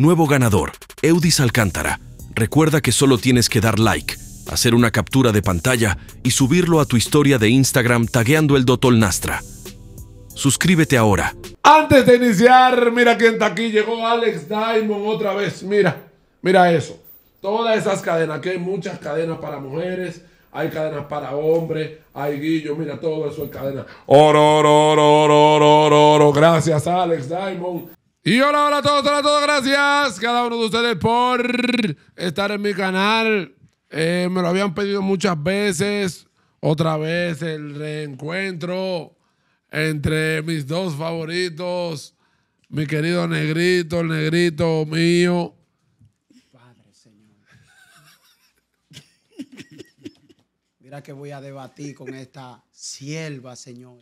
Nuevo ganador, Eudis Alcántara. Recuerda que solo tienes que dar like, hacer una captura de pantalla y subirlo a tu historia de Instagram tagueando el Dotol Nastra. Suscríbete ahora. Antes de iniciar, mira quién está aquí, llegó Alex Diamond otra vez. Mira, mira eso. Todas esas cadenas, que hay muchas cadenas para mujeres, hay cadenas para hombres, hay guillo, mira, todo eso es cadena. oro, oro, oro, oro, oro, oro. Gracias, Alex Diamond. Y hola, hola a todos, hola a todos, gracias cada uno de ustedes por estar en mi canal. Eh, me lo habían pedido muchas veces. Otra vez el reencuentro entre mis dos favoritos, mi querido negrito, el negrito mío. Padre, Señor. Mira que voy a debatir con esta sierva, Señor.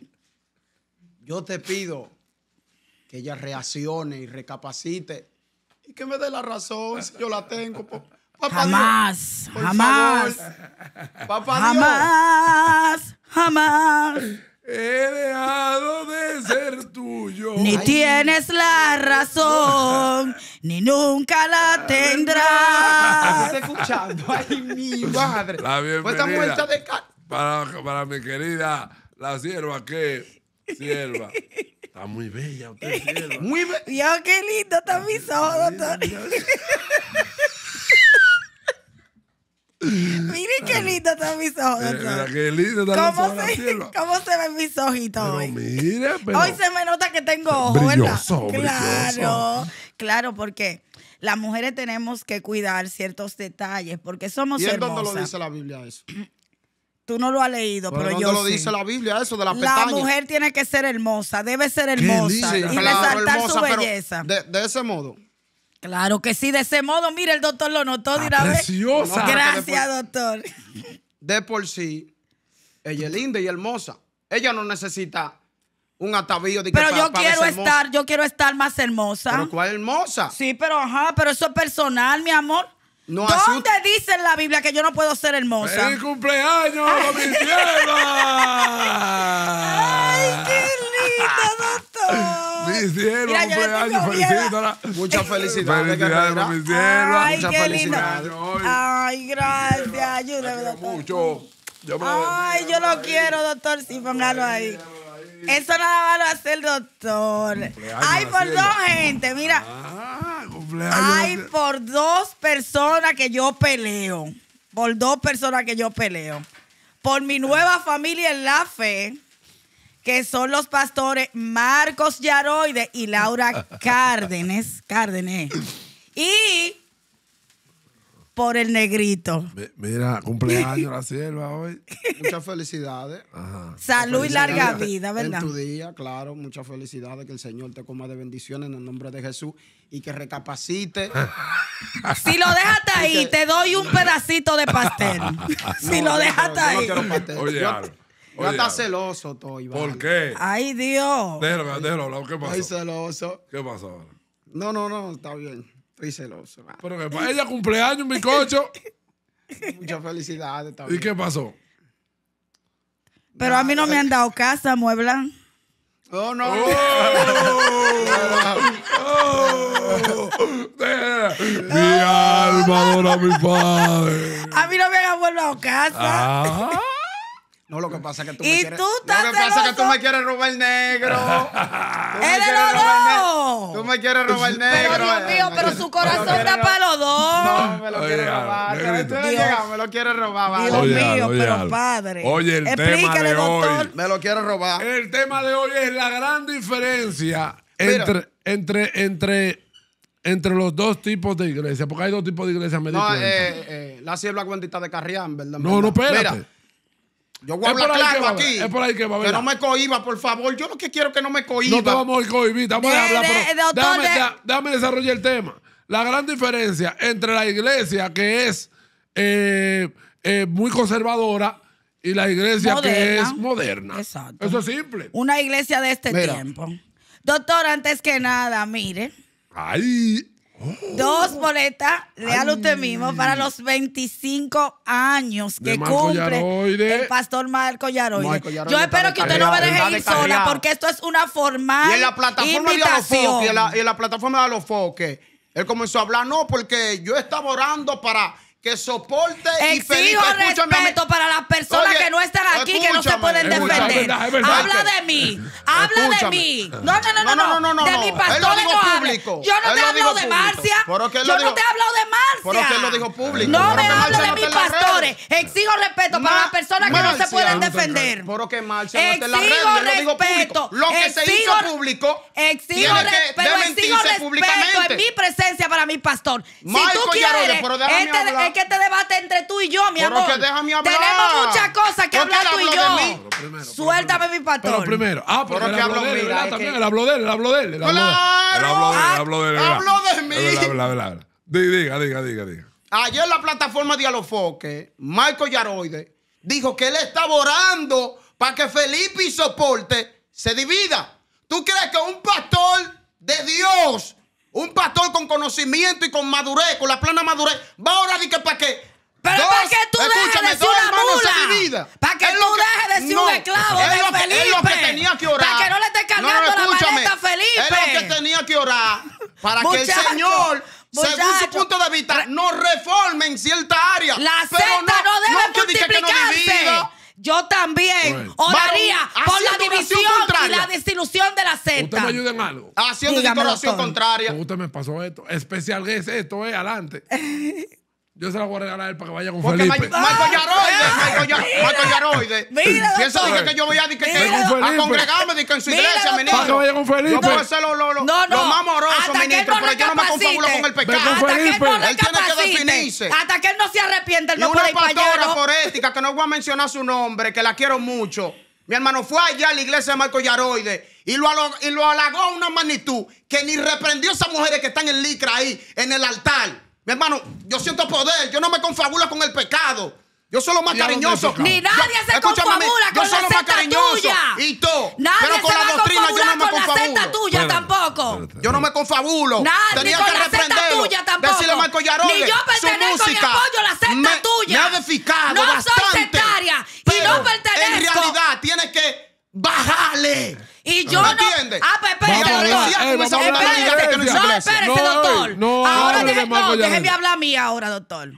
Yo te pido que ella reaccione y recapacite y que me dé la razón si yo la tengo. jamás, jamás, jamás, jamás. He dejado de ser tuyo. Ni tienes la razón, ni nunca la tendrás. ¿Estás escuchando? Ay, mi madre. La pues bienvenida. Pues de para, para mi querida la sierva que Sierva. Está muy bella usted, sierva. Muy bella. Dios, oh, qué lindo están mis ojos, doctor. Miren qué lindo están mis ojos, doctor. qué lindo están ¿Cómo, los ojos se, ¿Cómo se ven mis ojitos pero hoy? hoy se me nota que tengo ojos, brilloso, Claro, claro, porque las mujeres tenemos que cuidar ciertos detalles porque somos ¿Y hermosas. ¿Y dónde lo dice la Biblia eso? Tú no lo has leído, pero, pero yo. lo dice la Biblia eso de la, La mujer tiene que ser hermosa, debe ser hermosa y resaltar su belleza. De, ese modo. Claro que sí, de ese modo, mira, el doctor lo notó de Preciosa. Gracias, doctor. De por sí, ella es linda y hermosa. Ella no necesita un atavío de Pero yo quiero estar, yo quiero estar más hermosa. ¿Pero cuál hermosa? Sí, pero ajá, pero eso es personal, mi amor. ¿Dónde dice en la Biblia que yo no puedo ser hermosa? ¡Feliz cumpleaños, mi ¡Ay, qué lindo, doctor! Mi cielo, cumpleaños, felicítala. Muchas felicidades. Felicidades, mi cielo. Ay, Muchas qué lindo! Ay, gracias. Ayúdame, doctor. Mucho. Ay, yo lo quiero, doctor. Sí, póngalo ahí. Eso nada más lo hace doctor. ¡Ay, por dos, gente. Mira. Ah. Hay Ay, por dos personas que yo peleo. Por dos personas que yo peleo. Por mi nueva familia en la fe, que son los pastores Marcos Yaroide y Laura Cárdenes. Cárdenes. Y por el negrito. Mira, cumpleaños la sierva hoy. Muchas felicidades. Ajá. Salud y larga vida, ¿verdad? En tu día, claro, muchas felicidades. Que el Señor te coma de bendiciones en el nombre de Jesús y que recapacite. si lo dejas ahí, te doy un pedacito de pastel. si lo dejas ahí. Yo no pastel. Oye, yo, estás celoso, Toy. ¿Por qué? Ay, Dios. Déjalo, déjalo hablar. ¿Qué pasó? Ay, celoso. ¿Qué pasó? No, no, no, está bien celoso. Pero que para ella cumpleaños, mi cocho. Muchas felicidades también. ¿Y qué pasó? Pero a mí no me han dado casa, muebla. Oh, no. Oh, oh. mi alma adora a mi padre. A mí no me han a casa. Ah. No, lo que pasa es que tú me quieres. lo que pasa es que tú me quieres robar negro. tú me quieres robar Tú me quieres robar negro. Pero Dios mío, pero su corazón da para los dos. No, me lo quiere robar. Me lo quiere robar. Dios mío, pero padre. Oye, el tema de hoy. Me lo quiere robar. El tema de hoy es la gran diferencia entre entre entre entre los dos tipos de iglesias, porque hay dos tipos de iglesias, me No, eh, eh, la sierra cuentita de Carrián, ¿verdad? No, no, espérate. Yo voy a hablar claro aquí. Es por ahí que va no me cohiba, por favor. Yo lo que quiero es que no me cohiba. No te vamos a cohibir, estamos a hablar. Eh, déjame, desarrollar el tema. La gran diferencia entre la iglesia que es eh, eh, muy conservadora y la iglesia que es moderna. Exacto. Eso es simple. Una iglesia de este tiempo. Doctor, antes que nada, mire. Ay. Dos boletas, léalo usted mismo, para los 25 años que cumple el pastor Marco Yaroide. Yo espero que usted no me deje ir sola, porque esto es una formal. Y en la plataforma invitación. de y en la plataforma de Alofoque, él comenzó a hablar, no, porque yo estaba orando para que soporte Exijo Exijo respeto para las personas que no están aquí, que no se pueden defender. Habla de mí, habla de mí. No, no, no, no, no, no, no, de mi pastor no público. Yo no te he hablado de Marcia. Yo no te he hablado de Marcia. Pero que él lo dijo público. No me hablo de mis pastores. Exijo respeto para las personas que no se pueden defender. Pero que Marcia no Exijo respeto. Lo que se hizo público Exijo respeto en mi presencia para mi pastor. Si tú quieres, que este debate entre tú y yo, mi amor. que Tenemos muchas cosas que hablar tú y yo. Suéltame mi pastor. Pero primero. Ah, pero, que Hablo de él, hablo También, él hablo de él, él hablo de él. Él hablo de él, Hablo de mí. Diga, diga, diga, diga. Ayer la plataforma Dialofoque, Marco Yaroide, dijo que él está orando para que Felipe y Soporte se divida. ¿Tú crees que un pastor de Dios un pastor con conocimiento y con madurez, con la plana madurez, va a orar y que para qué. Pero para que tú dejes de ser una mula. Para que tú dejes de ser un esclavo es de que, Felipe. que tenía que orar. Para que no le esté cargando no, la maleta a Es lo que tenía que orar. Para que el Señor según su punto de vista, no en cierta área. La pero no, no debe no Que no yo también oraría por la división y la desilusión de la secta. Usted me ayuda en algo. Haciendo una oración contraria. Usted me pasó esto. Especial es esto, eh, adelante. Yo se la voy a regalar a él para que vaya con Felipe. Marco Yaroide, ah. Marco Yaroide. Mira, y que yo voy a, dije, a congregarme dije, en su iglesia, ministro. Para que vaya con Felipe. Yo puedo ser lo, lo, no, lo más amoroso, ministro, pero yo no me confabulo con el pecado. Hasta Que él, tiene que definirse. Hasta que él no se arrepiente, no y puede ir una pastora por ética, que no voy a mencionar su nombre, que la quiero mucho. Mi hermano fue allá a la iglesia de Marco Yaroide y lo, y lo halagó a una magnitud que ni reprendió a esas mujeres que están en licra ahí, en el altar. Mi hermano, yo siento poder. Yo no me confabulo con el pecado. Yo soy lo más cariñoso. Ni nadie se confabula con yo la más cariñoso. Tuya. Y tú. Nadie pero con se la va doctrina yo no me con la la tuya tampoco. yo no me confabulo. Nadie Tenía con que la cesta Tuya tampoco. Decirle a Marco Yarole, Ni yo pertenezco su ni apoyo la secta tuya. Me ha no bastante. soy sectaria y no pertenezco. En realidad tienes que bajarle y ah, yo no. Ah, doctor. no, doctor. Ahora déjeme hablar a mí ahora, doctor.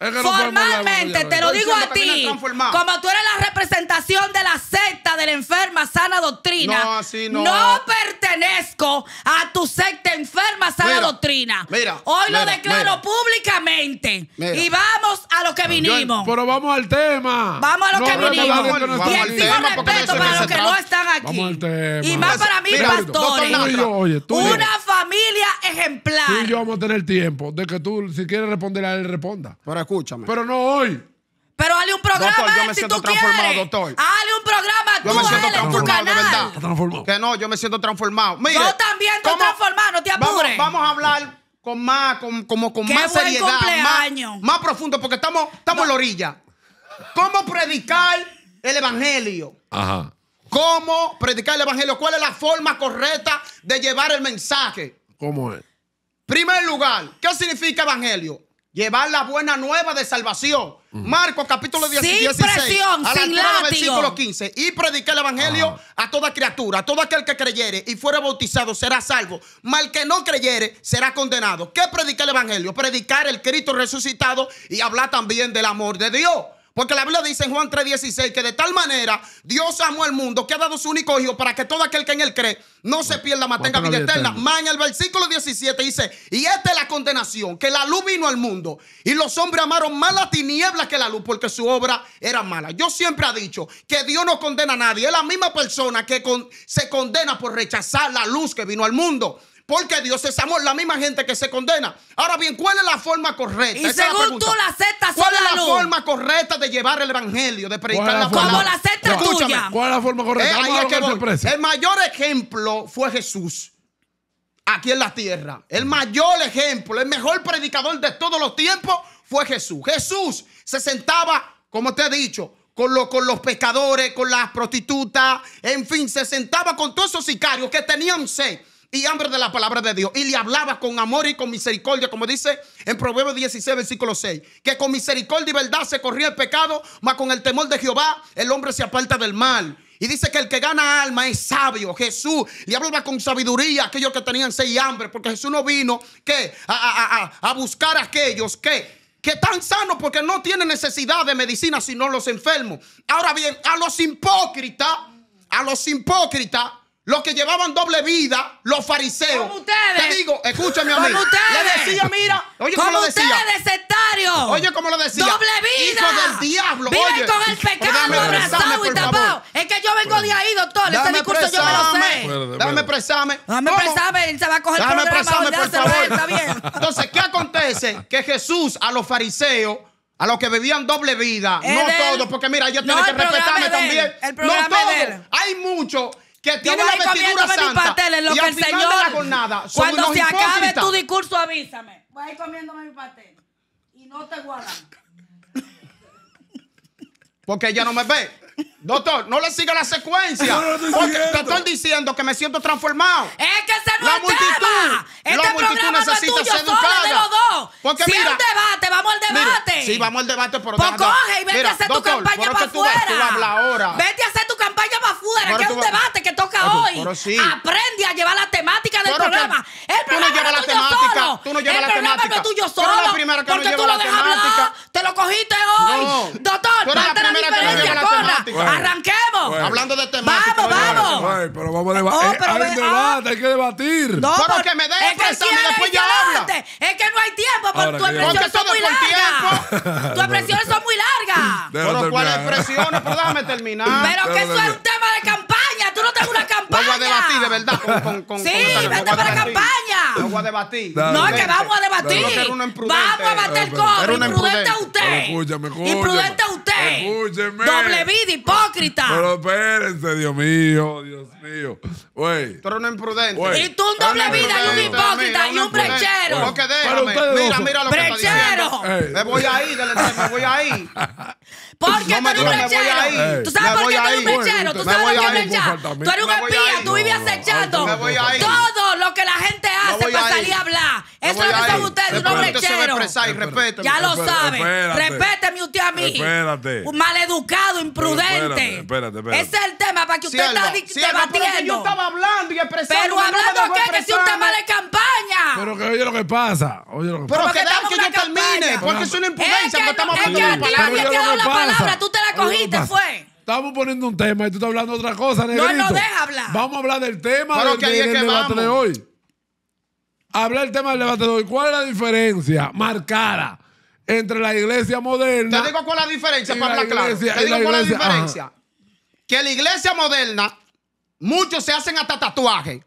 Formalmente, te lo digo a ti. Como tú eres la representación de la secta de la enferma sana doctrina, no, así no. pertenezco a tu secta enferma sana doctrina. Mira, Hoy lo declaro públicamente. Y vamos a lo que vinimos. pero vamos al tema. Vamos a lo que vinimos. y encima respeto para los que no están aquí. Y más para mí, pastor. una familia ejemplar. Tú y yo vamos a tener tiempo de que tú, si quieres responder a él, responda escúchame. Pero no hoy. Pero hazle un programa doctor, yo me siento transformado, doctor. Hazle un programa yo tú, me siento transformado, de Transformado. Que no, yo me siento transformado. yo también estoy transformado, no te apures. Vamos, a hablar con más, con, como con más seriedad, más, profundo, porque estamos, estamos en la orilla. ¿Cómo predicar el evangelio? Ajá. ¿Cómo predicar el evangelio? ¿Cuál es la forma correcta de llevar el mensaje? ¿Cómo es? Primer lugar, ¿qué significa evangelio? llevar la buena nueva de salvación. Marcos capítulo 10, sin presión, sin 15. Y prediqué el evangelio a toda criatura, todo aquel que creyere y fuera bautizado será salvo, mal que no creyere será condenado. ¿Qué predica el evangelio? Predicar el Cristo resucitado y hablar también del amor de Dios. Porque la Biblia dice en Juan 3:16 que de tal manera Dios amó al mundo que ha dado su único hijo para que todo aquel que en él cree no se pierda, mantenga tenga vida eterna. Más el versículo 17 dice, y esta es la condenación, que la luz vino al mundo y los hombres amaron más la tiniebla que la luz porque su obra era mala. Yo siempre ha dicho que Dios no condena a nadie, es la misma persona que se condena por rechazar la luz que vino al mundo porque Dios es amor. La misma gente que se condena. Ahora bien, ¿cuál es la forma correcta? Y según la tú la aceptas ¿Cuál es la forma correcta de llevar el evangelio, de predicar la palabra? ¿Cuál es la forma correcta? Eh, el mayor ejemplo fue Jesús. Aquí en la tierra. El mayor ejemplo, el mejor predicador de todos los tiempos fue Jesús. Jesús se sentaba, como te he dicho, con, los pecadores, con las prostitutas, en fin, se sentaba con todos esos sicarios que tenían sed y hambre de la palabra de Dios. Y le hablaba con amor y con misericordia, como dice en Proverbios 16, versículo 6, que con misericordia y verdad se corría el pecado, mas con el temor de Jehová el hombre se aparta del mal. Y dice que el que gana alma es sabio. Jesús le hablaba con sabiduría aquellos que tenían sed y hambre, porque Jesús no vino ¿qué? A, buscar a aquellos que que están sanos porque no tienen necesidad de medicina, sino los enfermos. Ahora bien, a los hipócritas, a los hipócritas, los que llevaban doble vida, los fariseos. Como ustedes. Te digo, escúchame a mí. Como ustedes. Le decía, mira, como cómo ustedes, sectarios. Oye cómo lo decía. Doble vida. Hijo del diablo. Viven con el pecado abrazado y tapado. Es que yo vengo de ahí, doctor. Este dame discurso yo me lo sé. Dame el Dame presame. Dame presame. Él se va a coger Dame presame, por favor. está bien. Entonces, ¿qué acontece? Que Jesús a los fariseos a los que vivían doble vida, no todos, porque mira, ellos tienen que respetarme también. El no todos. Hay muchos que tiene la vestidura santa. Pasteles, y que al cuando se acabe tu discurso, avísame. Voy a ir comiéndome mi pastel y no te guardan. Porque ella no me ve. Doctor, no le siga la secuencia. porque te estoy diciendo que me siento transformado. Es que se no la multitud, este la multitud necesita ser educada. De los dos. si es un debate, vamos al debate. sí, vamos al debate, por pero pues coge y vete a hacer tu campaña para afuera. Tú, ahora. Vete a hacer tu campaña para afuera, que es un debate que toca ah, hoy. Aprende a llevar la temática del programa. el programa tú no llevas la temática. Tú no llevas la temática. El programa no es tuyo solo. la primera que no lleva la temática. Te lo cogiste hoy. Doctor, lleva la diferencia, ¡Arranquemos! Hablando de temas. ¡Vamos, vamos! pero vamos a oh, eh, debatir. Ah. hay, que debatir. No, pero que me deje es que y después ya Es que no hay tiempo, porque tus expresiones son muy largas. Tus expresiones son muy largas. Pero ¿cuáles expresiones? Pero déjame terminar. Pero que eso es un tema de campaña tú no tengo una campaña. Vamos a debatir, de verdad. Con, con, con, sí, con vete para la campaña. Vamos a debatir. No, es que vamos a debatir. Vamos a bater cobre. Imprudente a usted. Escúchame, escúchame. Imprudente a usted. Escúcheme. Doble vida, hipócrita. Pero espérense, Dios mío, Dios mío mío. no Tú imprudente. Y tú un doble vida y un hipócrita y un brechero. que déjame. Mira, mira lo brechero. que está diciendo. Me voy ahí, del me voy ahí. Porque no eres un brechero. ¿Tú sabes por qué tú eres un brechero? ¿Tú sabes por qué es brechar? Tú eres un espía, tú vivías acechando todo lo que la gente eso lo que ustedes, Ya lo saben. Respéteme usted a mí. Espérate. maleducado, imprudente. Espérate, espérate. Ese es el tema para que usted está debatiendo. Yo estaba hablando y expresando. Pero hablando qué, que si un tema de campaña. Pero que oye lo que pasa. Pero que tal que yo termine. Porque es una imprudencia. Estamos hablando de la palabra. Tú te la cogiste, fue. Estamos poniendo un tema y tú estás hablando otra cosa, No, no, deja hablar. Vamos a hablar del tema del, debate de hoy hablar el tema del levantador. ¿Cuál es la diferencia marcada entre la iglesia moderna? Te digo cuál es la diferencia, para hablar claro. Te digo cuál es la diferencia. Que la iglesia moderna, muchos se hacen hasta tatuajes.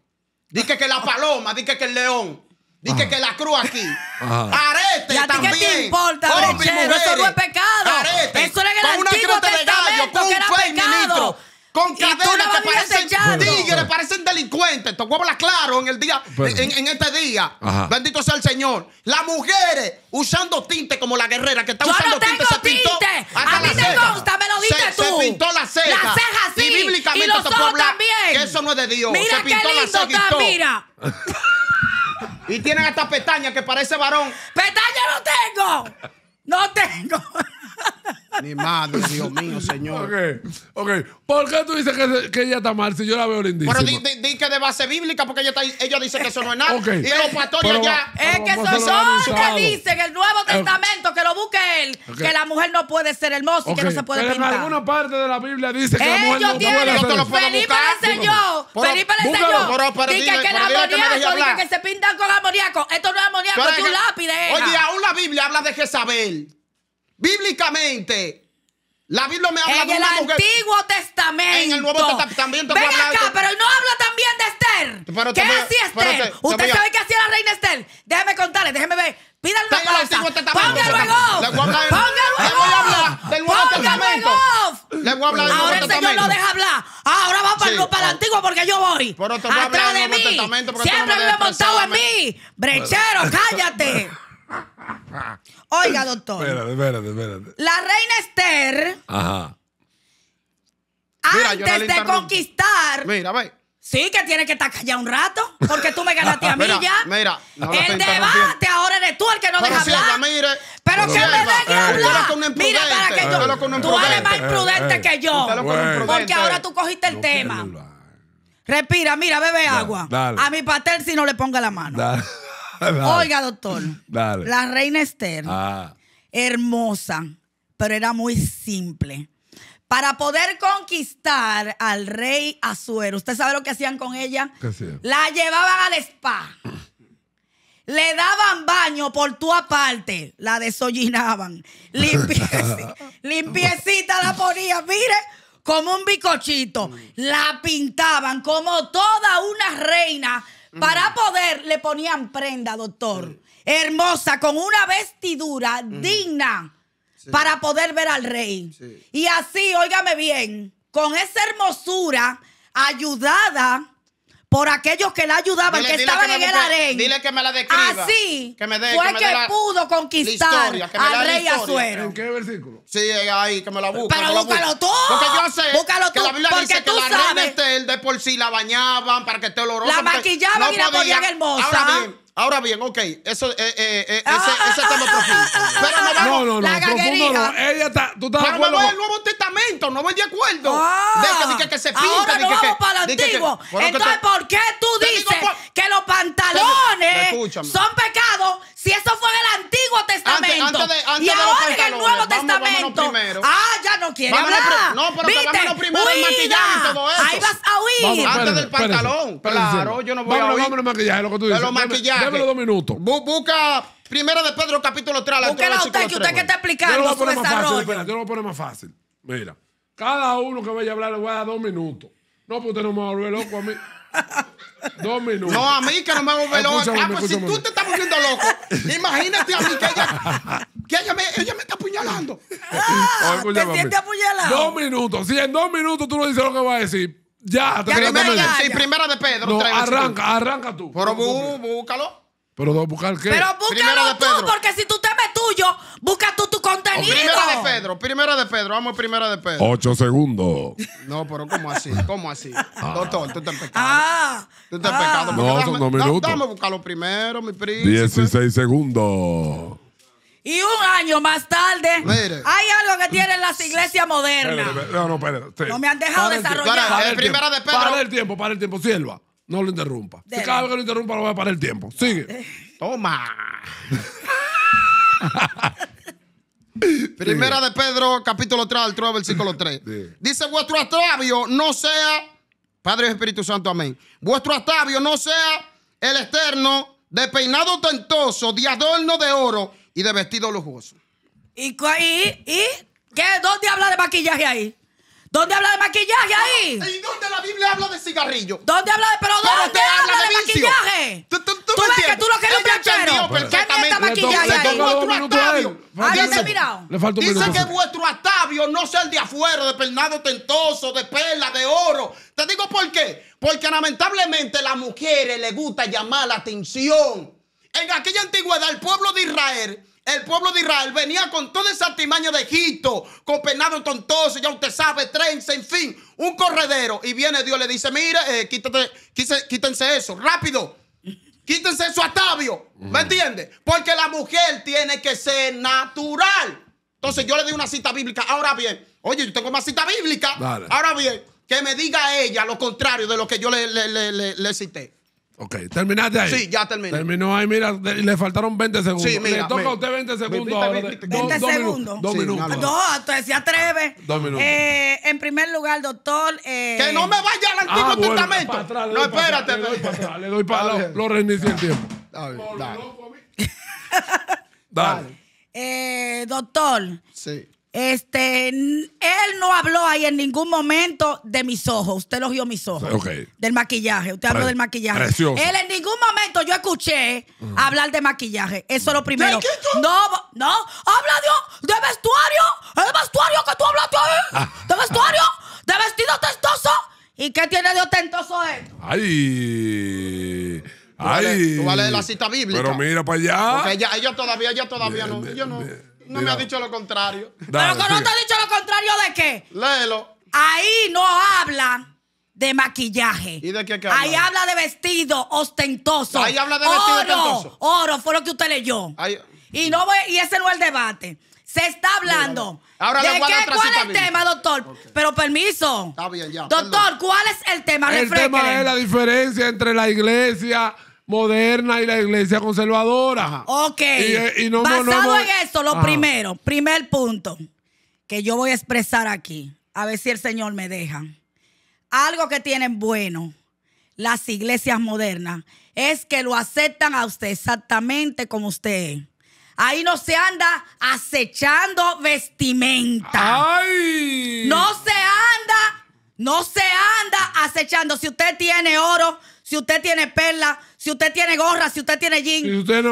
Dice que la paloma, dice que el león. dice que la cruz aquí. Arete. ¿Y a qué te importa, brechero? Eso no es pecado. Arete. Eso era en el Testamento, que era pecado con cadenas que parecen tigres, parecen delincuentes. Te huevos claro en el día, en, en, este día. Bendito sea el Señor. Las mujeres usando tinte como la guerrera que está Yo usando no tengo tinte, se pintó. A mí te consta, me lo dices tú. Se pintó la ceja. La ceja sí. Y bíblicamente y los ojos también. Que eso no es de Dios. Mira se qué lindo Está, mira. y tienen estas pestañas que parece varón. Pestañas no tengo. No tengo. Mi madre, Dios mío, señor. Ok, ok. ¿Por qué tú dices que, ella está mal si yo la veo lindísima? Pero di, di, que de base bíblica porque ella, está, dice que eso no es nada. Okay. Y los pastores ya... Es que son los que en el Nuevo Testamento, que lo busque él, que la mujer no puede ser hermosa y que no se puede Pero pintar. en alguna parte de la Biblia dice que la mujer no puede ser hermosa. Felipe le Felipe le Dice que el amoníaco, dice que se pintan con amoníaco. Esto no es amoníaco, es un lápiz. Oye, aún la Biblia habla de Jezabel bíblicamente. La Biblia me habla de una el mujer. Antiguo Testamento. En el Nuevo Testamento también Ven acá, pero no habla también de Esther. ¿Qué hacía Esther? ¿Usted sabe qué hacía la reina Esther? Déjeme contarle, déjeme ver. Pídale una pausa. Póngalo en off. Póngalo en off. Del Nuevo Testamento. Le voy a hablar del Ahora el Señor no deja hablar. Ahora va para, el, para ah. Antiguo porque yo voy. Atrás de mí. Siempre me he montado en mí. Brechero, cállate. Oiga, doctor. Espérate, espérate, espérate. La reina Esther. Ajá. Antes de conquistar. Mira, Sí, que tiene que estar callado un rato, porque tú me ganaste a mí ya. Mira, El debate ahora eres tú el que no deja hablar. pero, que me deje hablar. Mira, para que yo. tú, eres más imprudente eh, eh. que yo. Porque ahora tú cogiste el tema. Respira, mira, bebe agua. A mi pastel si no le ponga la mano. Dale. Oiga, doctor. La reina Esther, ah. hermosa, pero era muy simple. Para poder conquistar al rey Azuero, ¿usted sabe lo que hacían con ella? La llevaban al spa. Le daban baño por tu aparte, la desollinaban. Limpiecita, limpiecita la ponían, mire, como un bicochito. La pintaban como toda una reina para poder le ponían prenda, doctor. Hermosa, con una vestidura digna para poder ver al rey. Y así, óigame bien, con esa hermosura ayudada por aquellos que la ayudaban, que estaban en el harén. Dile que me la describa. Así que me de, fue que, me que pudo conquistar al rey Azuero. ¿En qué versículo? Sí, eh, ahí, que me la busque. Pero búscalo tú. Porque yo sé búscalo tú, que la Biblia dice que la reina Estel de por sí la bañaban para que esté olorosa. La maquillaban y la ponían hermosa. Ahora Ahora bien, ok, eso, eh, eh, eh ah, ah, ese, tema ah, profundo. no No, no, profundo no. Ella está, tú estás Pero no Nuevo Testamento, no voy de acuerdo. Ah, de que, se pinta. Ahora no vamos para el antiguo. Entonces, ¿por qué tú dices que los pantalones son pecados si eso fue en el Antiguo Testamento. Antes, antes y ahora en el Nuevo Testamento. Ah, ya no quiere vámonos hablar. No, pero ¿Viste? lo primero Huida. el maquillaje y todo eso. Ahí vas a huir. antes del pantalón. claro, yo no voy vámonos, a huir. Vámonos maquillaje, lo que tú dices. Pero maquillaje. Démelo dos minutos. busca... Primero de Pedro capítulo 3. Búsquela usted, que usted que está explicando Fácil, espera, yo lo voy a poner más fácil. Mira, cada uno que vaya a hablar le voy a dar dos minutos. No, porque usted no me va a volver loco a mí. Dos minutos. No, a mí que no me a loco. Ah, ah pues si tú te estás volviendo loco, imagínate a mí que ella, que ella, me, ella me está apuñalando. Ah, te sientes apuñalado. Dos minutos. Si en dos minutos tú no dices lo que vas a decir, ya, te ya, primera, ya, primera de Pedro. No, arranca, arranca tú. Por bú, búscalo. Pero de buscar qué. Pero búscalo de tú, Pedro. porque si tú te ves tuyo, busca tú tu contenido. Oh, primero primera de Pedro, primera de Pedro, vamos primera de Pedro. Ocho segundos. No, pero ¿cómo así? ¿Cómo así? Ah. Doctor, tú estás pecado. Ah. Tú estás ah. pecado. No, son dos minutos. Dame buscarlo primero, mi príncipe. Dieciséis segundos. Y un año más tarde, hay algo que tienen las iglesias modernas. no, no, espérate. No me han dejado desarrollar. primera de Pedro. Para el tiempo, para el tiempo, sierva. No lo interrumpa. Si cada vez que lo interrumpa, lo voy a parar el tiempo. Sigue. Ah, eh. Toma. Primera de Pedro, capítulo 3, al 3, versículo 3. Dice, vuestro atavio no sea, Padre y Espíritu Santo, amén. Vuestro atavio no sea el externo de peinado tentoso, de adorno de oro y de vestido lujoso. ¿Y, y, y? ¿Qué? ¿Dónde habla de maquillaje ahí? ¿Dónde habla de maquillaje ahí? Ah, ¿Y dónde la Biblia habla de cigarrillo? ¿Dónde habla de pero dónde habla, de, maquillaje? Tú, tú, que tú lo que eres un planchero. ¿Qué mierda maquillaje ahí? Vuestro ah, Dice, mirado? Le falta dice que vuestro atavio no sea el de afuera, de pernado tentoso, de perla, de oro. Te digo por qué. Porque lamentablemente a las mujeres les gusta llamar la atención. En aquella antigüedad, el pueblo de Israel el pueblo de Israel venía con todo esa artimaña de Egipto, con penado tontoso, ya usted sabe, trenza, en fin, un corredero. Y viene Dios, le dice, mire, eh, quítate, quítense, eso, rápido, quítense eso atavio, ¿me entiende? Porque la mujer tiene que ser natural. Entonces yo le di una cita bíblica. Ahora bien, oye, yo tengo más cita bíblica. Ahora bien, que me diga ella lo contrario de lo que yo le, le cité. Ok, terminaste ahí. Sí, ya terminé. Terminó ahí, mira, le faltaron 20 segundos. Sí, mira, le toca a usted 20 segundos. 20 segundos. Dos minutos. sí, No, se atreve. Dos minutos. Eh, en primer lugar, doctor. Eh... Que no me vaya al ah, Antiguo ah, Testamento. no, espérate. Le doy para atrás, le doy para atrás. Lo reinicié el tiempo. Dale. Dale. dale. dale. Eh, doctor. Sí. Este, él no habló ahí en ningún momento de mis ojos. Usted vio mis ojos. Del maquillaje. Usted habló del maquillaje. Él en ningún momento yo escuché hablar de maquillaje. Eso es lo primero. No, no. Habla de, de vestuario. El vestuario que tú hablaste ahí. Ah. De vestuario. De vestido testoso. ¿Y qué tiene de ostentoso él? Ay. Ay. Tú vale, la cita bíblica. Pero mira para allá. Porque ella, todavía, ella todavía no. no. No me ha dicho lo contrario. ¿Pero que no te ha dicho lo contrario de qué? Léelo. Ahí no habla de maquillaje. ¿Y de qué, habla? Ahí habla de vestido ostentoso. Ahí habla de vestido ostentoso. Oro, fue lo que usted leyó. Y, no y ese no es el debate. Se está hablando. Ahora ¿De qué, cuál es el tema, doctor? Pero permiso. Está bien, ya. Doctor, ¿cuál es el tema? El tema es la diferencia entre la iglesia moderna y la iglesia conservadora. Ok. Y, eh, Basado en esto, lo primero, primer punto que yo voy a expresar aquí, a ver si el Señor me deja. Algo que tienen bueno las iglesias modernas es que lo aceptan a usted exactamente como usted es. Ahí no se anda acechando vestimenta. Ay. No se anda, no se anda acechando. Si usted tiene oro, si usted tiene perla, si usted tiene gorra, si usted tiene jean.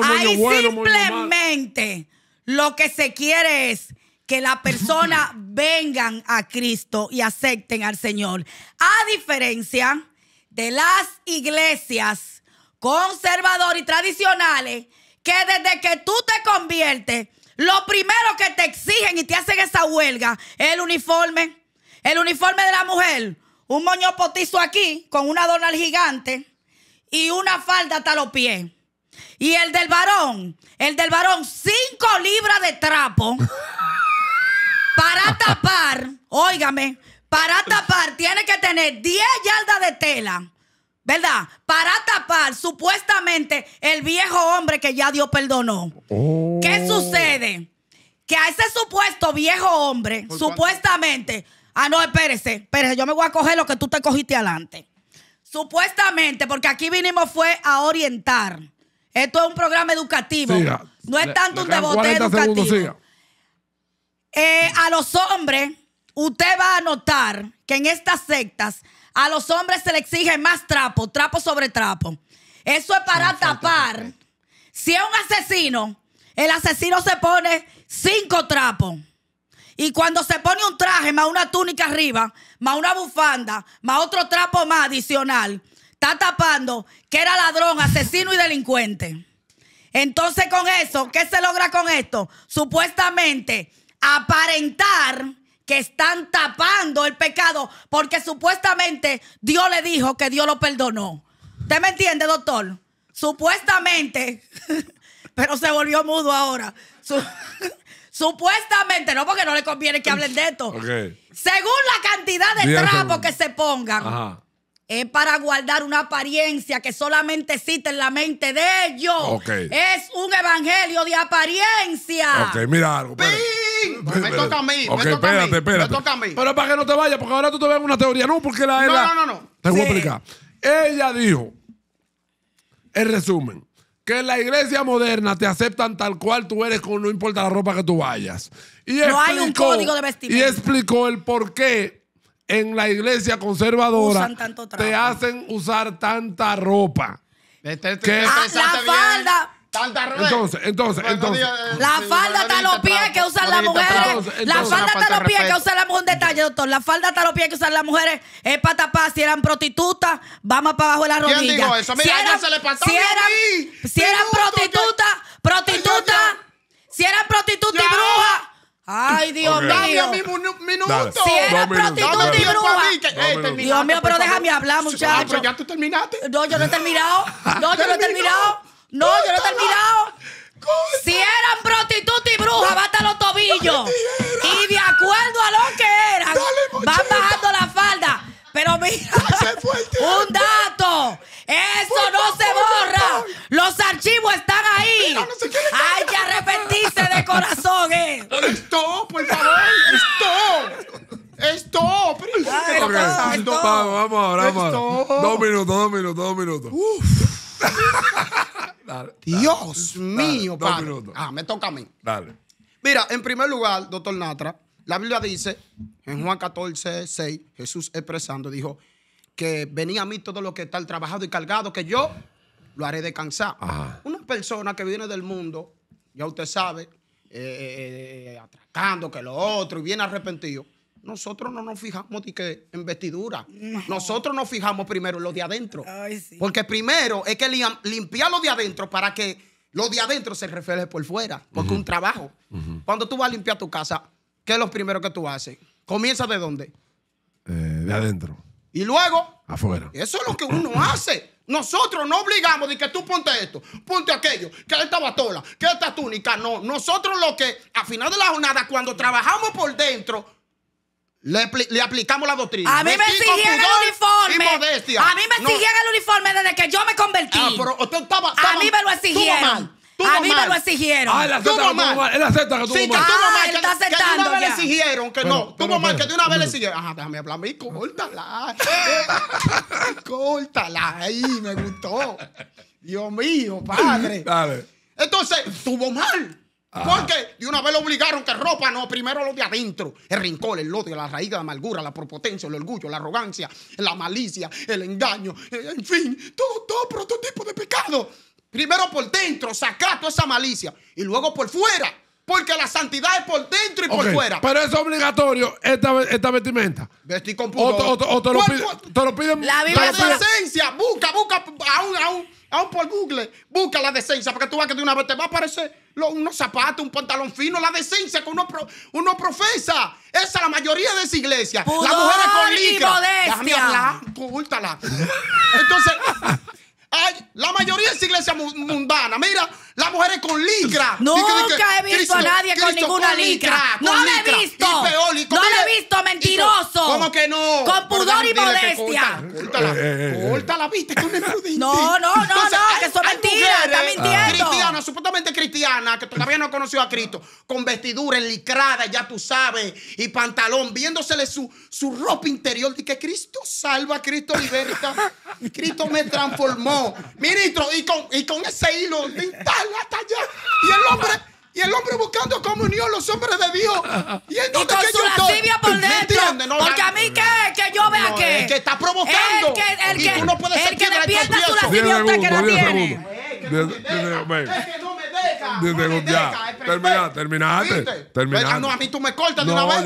ahí simplemente lo que se quiere es que las personas vengan a Cristo y acepten al Señor. A diferencia de las iglesias conservadoras y tradicionales que desde que tú te conviertes, lo primero que te exigen y te hacen esa huelga es el uniforme. El uniforme de la mujer, un moño potizo aquí con una dona gigante y una falda hasta los pies. Y el del varón, el del varón, cinco libras de trapo para tapar, óigame, para tapar tiene que tener 10 yardas de tela, ¿verdad? Para tapar supuestamente el viejo hombre que ya Dios perdonó. Oh. ¿Qué sucede? Que a ese supuesto viejo hombre, supuestamente, ah, no, espérese, espérese, yo me voy a coger lo que tú te cogiste adelante. Supuestamente, porque aquí vinimos fue a orientar. Esto es un programa educativo. No es tanto un debate educativo. Eh, a los hombres, usted va a notar que en estas sectas a los hombres se le exige más trapo, trapo sobre trapo. Eso es para ah, tapar. Si es un asesino, el asesino se pone cinco trapos. Y cuando se pone un traje, más una túnica arriba, más una bufanda, más otro trapo más adicional, está tapando que era ladrón, asesino y delincuente. Entonces con eso, ¿qué se logra con esto? Supuestamente aparentar que están tapando el pecado porque supuestamente Dios le dijo que Dios lo perdonó. ¿Usted me entiende, doctor? Supuestamente, pero se volvió mudo ahora. Supuestamente, no, porque no le conviene que hablen de esto. Según la cantidad de trapos que se pongan, es para guardar una apariencia que solamente existe en la mente de ellos. Es un evangelio de apariencia. Ok, mira algo. Me toca a mí. Ok, espérate, espérate. Me toca a mí. Pero para que no te vayas, porque ahora tú te ves una teoría. No, porque la. No, no, no, no. Te voy a explicar. Ella dijo, en resumen, que en la iglesia moderna te aceptan tal cual tú eres, con no importa la ropa que tú vayas. Y no hay un código de vestimenta. Y explicó el por qué en la iglesia conservadora te hacen usar tanta ropa. Ah, la falda, entonces, entonces, entonces. Eh, la falda hasta los pies que usan las mujeres. La falda hasta los pies que usan las mujeres. Un detalle, doctor. La falda hasta los pies que usan las mujeres es para tapar. Si eran prostitutas, vamos para abajo de la rodilla. si eran, se le si eran, prostitutas, prostitutas. Si eran prostitutas y brujas. Ay, Dios mío. Si eran prostituta y bruja. Eh, Dios mío, pero déjame hablar, ah, muchacho. pero ya tú terminaste. No, yo no he terminado. No, yo no he terminado. No, yo no he terminado. Si eran prostitutas y brujas, basta los tobillos. y de acuerdo a lo que eran, van bajando la falda. Pero mira, un dato. Eso no se borra. Los archivos están ahí. Hay que arrepentirse de corazón, ¿eh? Stop, por favor. Stop. Stop. Vamos, vamos vamos. Dos minutos, dos minutos, dos minutos. Uf. Dios mío, padre. ah, me toca a mí. Dale. Mira, en primer lugar, doctor Natra, la Biblia dice en Juan 14, 6, Jesús expresando, dijo que venía a mí todo lo que está trabajado y cargado, que yo lo haré descansar. Una persona que viene del mundo, ya usted sabe, eh, eh, eh, atracando que lo otro, y viene arrepentido nosotros no nos fijamos que en vestidura. Nosotros nos fijamos primero en lo de adentro. Porque primero es que limpiar lo de adentro para que lo de adentro se refleje por fuera. Porque un trabajo. Cuando tú vas a limpiar tu casa, ¿qué es lo primero que tú haces? ¿Comienza de dónde? Eh, de adentro. Y luego. Afuera. Eso es lo que uno hace. Nosotros no obligamos de que tú ponte esto, ponte aquello, que esta batola, que esta túnica. No, nosotros lo que, Al final de la jornada, cuando trabajamos por dentro, le, aplicamos la doctrina. A mí me, exigían el uniforme. A mí me exigían el uniforme desde que yo me convertí. Ah, pero usted estaba, a mí me lo exigieron. a mí me lo exigieron. Ah, él acepta mal. Él acepta que tuvo mal. Ah, él está aceptando Que de una vez le exigieron que no. Tuvo mal, que de una vez le exigieron. Ajá, ah, déjame hablar. mí, córtala. Eh. córtala. Ay, me gustó. Dios mío, padre. Dale. Entonces, tuvo mal. Ah. Porque de una vez lo obligaron que ropa no, primero lo de adentro, el rincón, el odio, la raíz de la amargura, la propotencia, el orgullo, la arrogancia, la malicia, el engaño, en fin, todo, todo tipo de pecado. Primero por dentro, sacar toda esa malicia y luego por fuera, porque la santidad es por dentro y por fuera. Pero es obligatorio esta, vestimenta. Vestir con O, te, lo piden. La, decencia, busca, busca, aún, por Google, busca la decencia, porque tú vas que de una vez te va a aparecer unos zapatos, un pantalón fino, la decencia que uno, profesa. Esa es la mayoría de esa iglesia. Pudor Las mujeres con licra. Déjame hablar, Entonces, la mayoría de esa iglesia mundana, mira, las mujeres con licra. Nunca he visto a nadie con ninguna licra. no le he visto. no le he visto mentiroso. ¿Cómo que no? Con pudor y modestia. Córtala, eh, eh, eh, córtala, viste, tú no No, no, no, no, que son mentiras, está mintiendo. Cristiana, supuestamente cristiana, que todavía no conoció a Cristo, con vestidura enlicrada, ya tú sabes, y pantalón, viéndosele su, su ropa interior, de que Cristo salva, Cristo liberta, Cristo me transformó. Ministro, y con, y con ese hilo dental hasta allá. Y el hombre, y el hombre buscando comunión, los hombres de Dios. Y él no que yo estoy. por dentro. porque a mí que, que yo vea no, que. está provocando. El que, el tú no puedes ser que la su lascivia eh, que la tiene. Desde ya. Termina, terminaste. Ah, no, a mí tú me cortas de una vez. A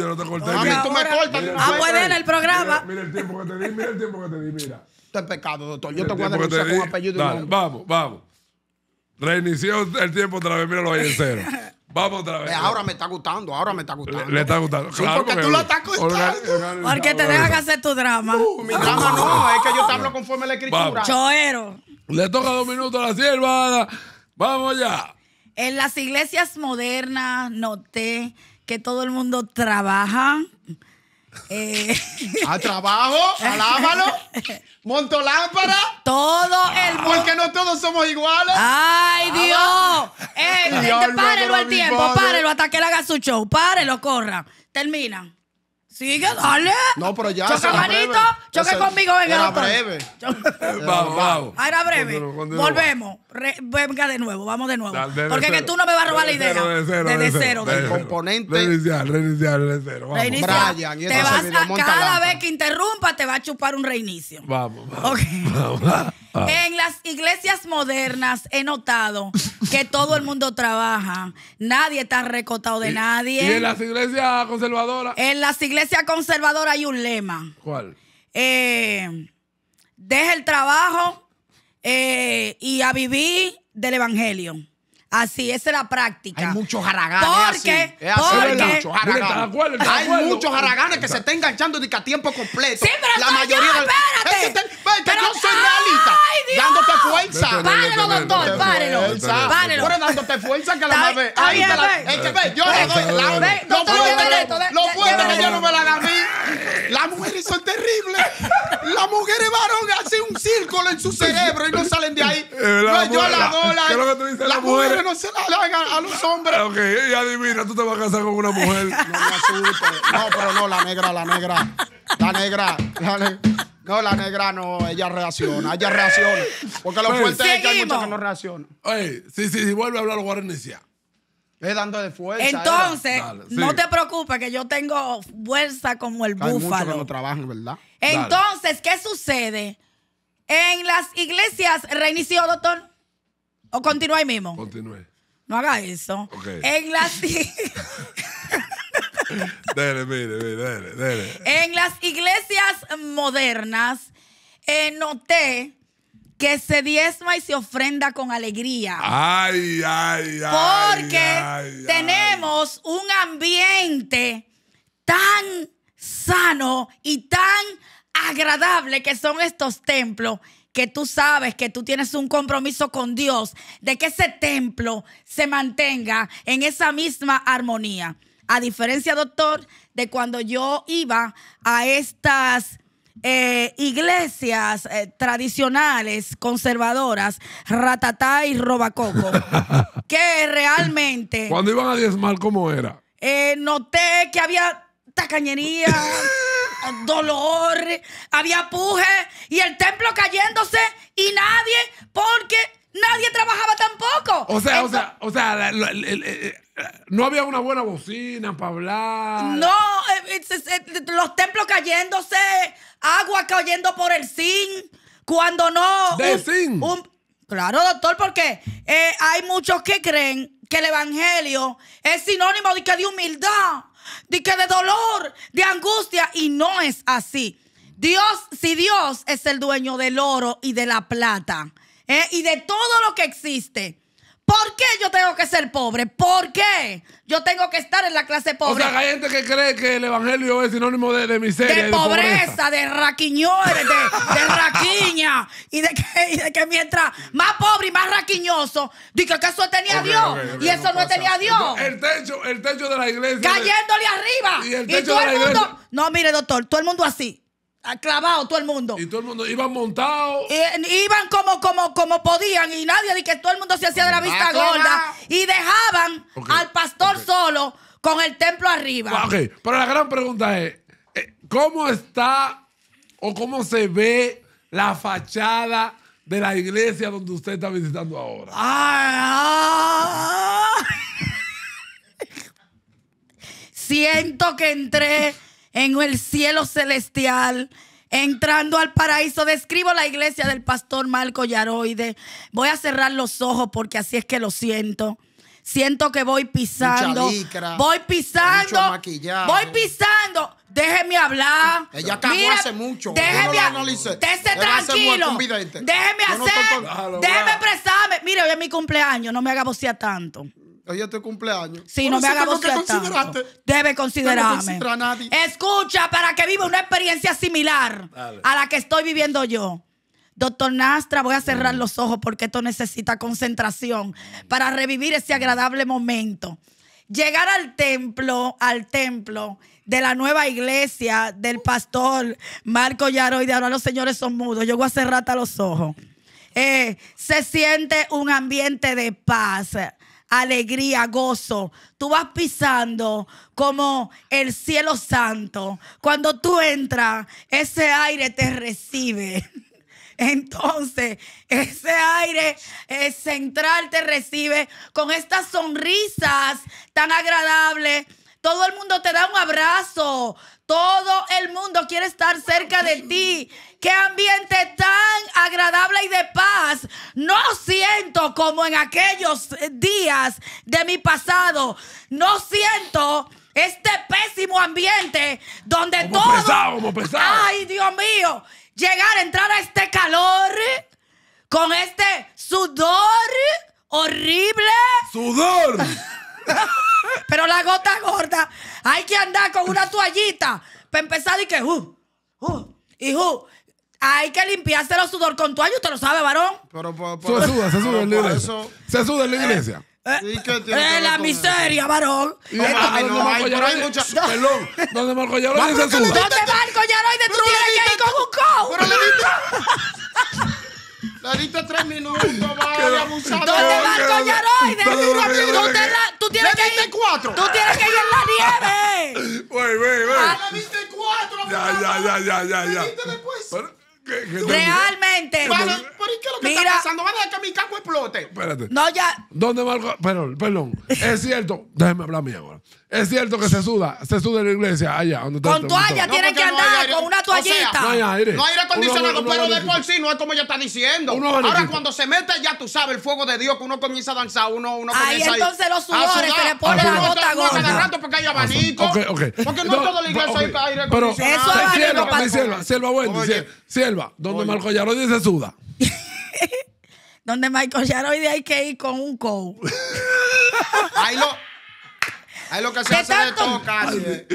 mí tú me cortas de una vez. Ah, pues en el programa. Mira el tiempo que te di, mira el tiempo que te di, mira. Esto es pecado, doctor. Yo te voy a denunciar un apellido. Vamos, vamos. Reinició el tiempo otra vez, mira ahí en cero. Vamos otra vez. Eh, ahora me está gustando, ahora me está gustando. Le, está gustando. porque, tú lo estás gustando. porque te dejan hacer tu drama. Uh, mi drama no, es que yo te hablo conforme a la escritura. Vamos. Le toca dos minutos a la sierva. Vamos ya. En las iglesias modernas noté que todo el mundo trabaja eh. A trabajo, alábalo, monto lámpara. Todo el ah. mundo. Porque no todos somos iguales. ¡Ay, Dios! Eh, párelo el tiempo, párelo hasta que él haga su show. Párelo, corra. Termina. Sigue, dale. No, pero ya. Choca manito, choque conmigo, venga. Era breve. Vamos, vamos. Ah, era breve. Volvemos. venga de nuevo, vamos de nuevo. Porque que tú no me vas a robar la idea. Desde cero. Del componente. Reiniciar, reiniciar, desde cero. Reiniciar. Te vas a, cada vez que interrumpa, te va a chupar un reinicio. Vamos, vamos. En las iglesias modernas he notado que todo el mundo trabaja. Nadie está recotado de nadie. ¿Y en las iglesias conservadoras? En las iglesias sea conservadora hay un lema. ¿Cuál? Eh, deja el trabajo eh, y a vivir del evangelio. Así, esa es la práctica. Hay muchos jaraganes. Porque, porque, hay muchos jaraganes, hay muchos jaraganes que se están enganchando de que a tiempo completo. Sí, pero la mayoría. espérate. que, yo soy realista. dándote fuerza. Párenlo, doctor, Párenlo. ¿Por dándote fuerza que la más ve. Ahí te la. Es que ve, yo le doy la. Lo fuerte que yo no me la agarré. Las mujeres son terribles. Las mujeres varones hacen un círculo en su cerebro y no salen de ahí. Eh, yo la doy la. ¿Qué es que tú dices? Las mujeres no se la hagan a los hombres. Ok, y adivina, tú te vas a casar con una mujer. No me asustes. No, pero no, la negra, la negra. La negra. No, la negra no, ella reacciona, ella reacciona. Porque lo fuerte es que hay muchas que no reaccionan. Oye, sí, sí, si vuelve a hablar, lo voy a reiniciar. Es dando de fuerza. Entonces, no te preocupes que yo tengo fuerza como el hay búfalo. no trabajan, ¿verdad? Entonces, ¿qué sucede? En las iglesias reinició, doctor. ¿O continúa ahí mismo? Continúe. No haga eso. En las... En las iglesias modernas eh, noté que se diezma y se ofrenda con alegría. Ay, ay, ay. Porque tenemos un ambiente tan sano y tan agradable que son estos templos que tú sabes que tú tienes un compromiso con Dios, de que ese templo se mantenga en esa misma armonía. A diferencia, doctor, de cuando yo iba a estas eh, iglesias eh, tradicionales, conservadoras, ratatá y robacoco, que realmente... Cuando iban a diezmar, ¿cómo era? Eh, noté que había tacañería, dolor, había puje y el templo cayéndose y nadie, porque nadie trabajaba tampoco. O sea, o sea, o sea, eh, no había una buena bocina para hablar. No, eh, eh, los templos cayéndose, agua cayendo por el zinc, cuando no... Claro, doctor, porque hay muchos que creen que el evangelio es sinónimo de, que de humildad de que de dolor, de angustia, y no es así. Dios, si Dios es el dueño del oro y de la plata, ¿eh? y de todo lo que existe, ¿Por qué yo tengo que ser pobre? ¿Por qué yo tengo que estar en la clase pobre? O sea, hay gente que cree que el evangelio es sinónimo de, miseria. De, pobreza, de raquiñores, de, de raquiña. Y de, que, mientras más pobre y más raquiñoso, dice que eso tenía Dios. y eso no, tenía Dios. el techo, el techo de la iglesia. Cayéndole arriba. Y, todo el mundo. No, mire, doctor, todo el mundo así clavado todo el mundo. Y todo el mundo iban montados. iban como, como, como podían y nadie, de que todo el mundo se hacía de la vista gorda. Y dejaban al pastor solo con el templo arriba. Ok, pero la gran pregunta es, eh, ¿cómo está o cómo se ve la fachada de la iglesia donde usted está visitando ahora? Siento que entré en el cielo celestial. Entrando al paraíso, describo la iglesia del pastor Marco Yaroide. Voy a cerrar los ojos porque así es que lo siento. Siento que voy pisando. voy pisando. Voy pisando. Déjeme hablar. Ella acabó hace mucho. Déjeme no tranquilo. Ah, déjeme hacer. déjeme expresarme. Mire, hoy es mi cumpleaños. No me haga vocear tanto. Hoy es tu cumpleaños. Si no, me consideraste. Debe considerarme. No nadie. Escucha, para que viva una experiencia similar a la que estoy viviendo yo. Doctor Nastra, voy a cerrar los ojos porque esto necesita concentración para revivir ese agradable momento. Llegar al templo, al templo de la nueva iglesia del pastor Marco Yaroy, de ahora los señores son mudos. Yo voy a cerrar hasta los ojos. Eh, se siente un ambiente de paz, alegría, gozo. Tú vas pisando como el cielo santo. Cuando tú entras, ese aire te recibe. Entonces, ese aire eh, central te recibe con estas sonrisas tan agradables. Todo el mundo te da un abrazo. Todo el mundo quiere estar cerca de ti. Qué ambiente tan agradable y de paz. No siento como en aquellos días de mi pasado. No siento este pésimo ambiente donde como todo. Pesado, pesado. Ay, Dios mío. Llegar, entrar a este calor con este sudor horrible. ¡Sudor! Pero la gota gorda, hay que andar con una toallita para empezar y que. Uh, uh, y uh, hay que limpiarse los sudor con toalla, usted lo sabe, varón. Pero por, por se suda, se suda en la iglesia. Eso... Se suda en la iglesia. Eh, eh, la miseria, varón. No, Ay, no, hay, pero hay mucha... Perdón, donde Marco Yaroide se suda. ¿Dónde Marco Yaroide tú tienes que ir con un co? Pero Le diste tres minutos, vale, abusado. ¿Dónde Marco Yaroide? Tú tienes que ir... cuatro. Tú tienes que ir en la nieve. Güey, güey, güey. Ah, diste viste cuatro. Ya, ya, ya, ya, ya. después. Realmente. Vale, qué lo que está pasando? ¿Van a dejar que mi caco explote. Espérate. No, ya. ¿Dónde va el... Perdón, perdón. es cierto. Déjeme hablar a mí ahora. Es cierto que se suda, se suda en la iglesia allá. Donde está con este toalla tiene que andar, con una toallita. no hay aire. No acondicionado, pero de por sí no es como ella está diciendo. Ahora cuando se mete ya tú sabes el fuego de Dios que uno comienza a danzar, uno, uno Ahí entonces los sudores se le pone la gota gorda. porque hay ah, abanico. Porque no, es toda la iglesia hay aire acondicionado. Eso es sierva, sierva, sierva sierva, donde Marco Yaroide se suda. Donde Marco Yaroide hay que ir con un cow. Ahí lo... Es lo que se hace de todo casi. Eh.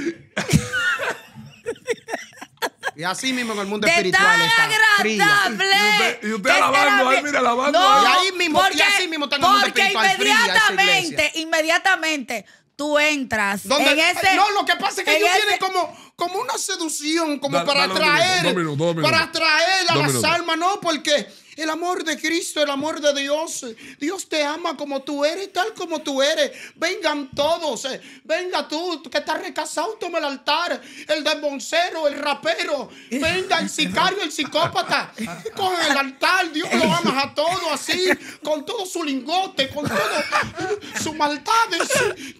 Y así mismo en el mundo espiritual está. agradable! Fría. Y y usted alabando, ahí, mira, alabando. no, Y mismo, y así mismo está en el mundo espiritual inmediatamente, inmediatamente, tú entras en ese... No, lo que pasa es que ellos tienen como, como una seducción, como para atraer, para atraer a las almas, ¿no? Porque el amor de Cristo, el amor de Dios. Dios te ama como tú eres, tal como tú eres. Vengan todos. Eh, venga tú, que estás recasado, toma el altar. El desboncero, el rapero. Venga el sicario, el psicópata. Con el altar, Dios lo ama a todos así. Con todo su lingote, con todo sus maldades.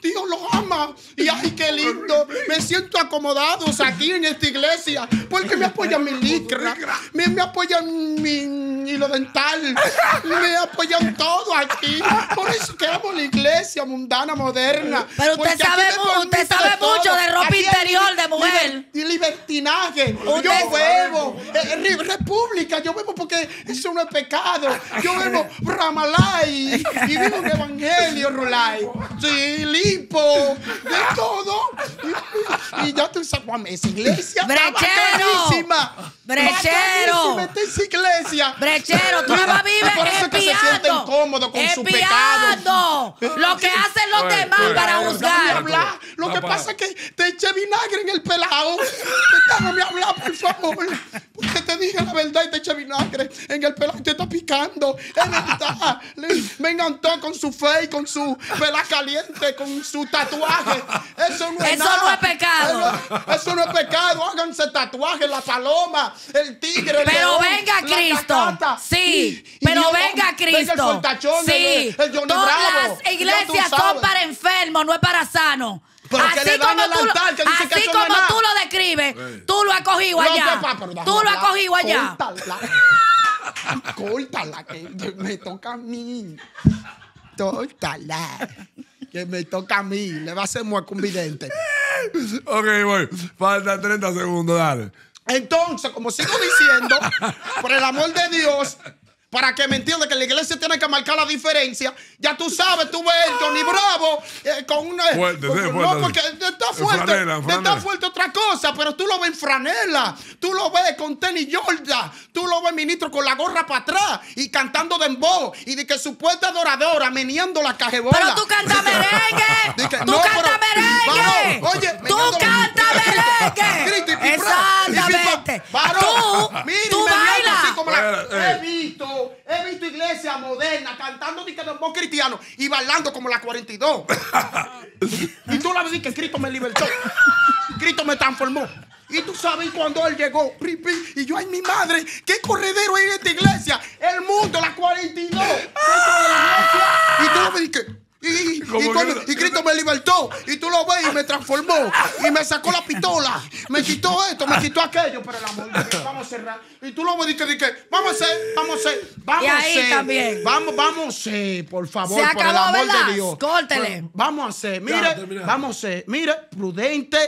Dios los ama. Y ay, qué lindo. Me siento acomodados aquí en esta iglesia. Porque me apoyan mi licra. Me, me apoyan mi lo dental. Me apoyan todo aquí. Por eso que amo la iglesia mundana, moderna. Pero usted sabe, usted sabe mucho de ropa interior de mujer. Y libertinaje. Yo bebo. Eh, República, yo bebo porque eso no es pecado. Yo bebo ramalai y vivo un evangelio, Rulay. Sí, lipo, de todo. Y, ya ya tú sabes, esa iglesia. Brechero. Brechero. iglesia. Brechero bochinchero. Tú no vas Por eso que se incómodo con su pecado. Lo que hacen los demás para juzgar. Lo que pasa es que te eché vinagre en el pelado. me hablar, por favor. Porque te dije la verdad y te eché vinagre en el pelado. Te está picando. Me encantó con su fe y con su vela caliente, con su tatuaje. Eso no es es pecado. Eso no es pecado. Háganse tatuaje, la paloma, el tigre, el Pero venga, Cristo. Sí, pero venga Cristo. Es el sí, el, todas las iglesias son para enfermos, no es para sanos. Pero así como, tú, como tú lo describes, tú lo has cogido allá. Pues, tú lo has cogido allá. Córtala. Córtala, que me toca a mí. Córtala. Que me toca a mí. Le va a hacer muy convidente. ok, voy. Falta 30 segundos, dale. Entonces, como sigo diciendo, por el amor de Dios, para que me entiendan que la iglesia tiene que marcar la diferencia. Ya tú sabes, tú ves el Johnny Bravo eh, con una. Fuerte, no, porque está fuerte. Está fuerte otra cosa, pero tú lo ves en franela, tú lo ves con tenis yorda, tú lo ves ministro con la gorra para atrás y cantando dembow y de que su supuesta adoradora meneando la cajebola. Pero tú cantas merengue. tú cantas merengue. oye, tú cantas merengue. Exactamente. tú, tú bailas. He eh. visto, he visto iglesia moderna cantando de cristiano y bailando como la 42. y tú la ves que Cristo me libertó. Cristo me transformó. Y tú sabes cuando él llegó, y yo, ay, mi madre, qué corredero hay en esta iglesia. El mundo, la 42. Ah. y tú la ves que. Y, y, Cristo me libertó. Y tú lo ves y me transformó. Y me sacó la pistola. Me quitó esto, me quitó aquello. Pero el amor, vamos a cerrar. Y tú lo ves y que, vamos a hacer, vamos a hacer, vamos a hacer. También. Vamos, vamos a por favor, por el amor de Dios. vamos a hacer, mire, vamos a hacer, mire, prudente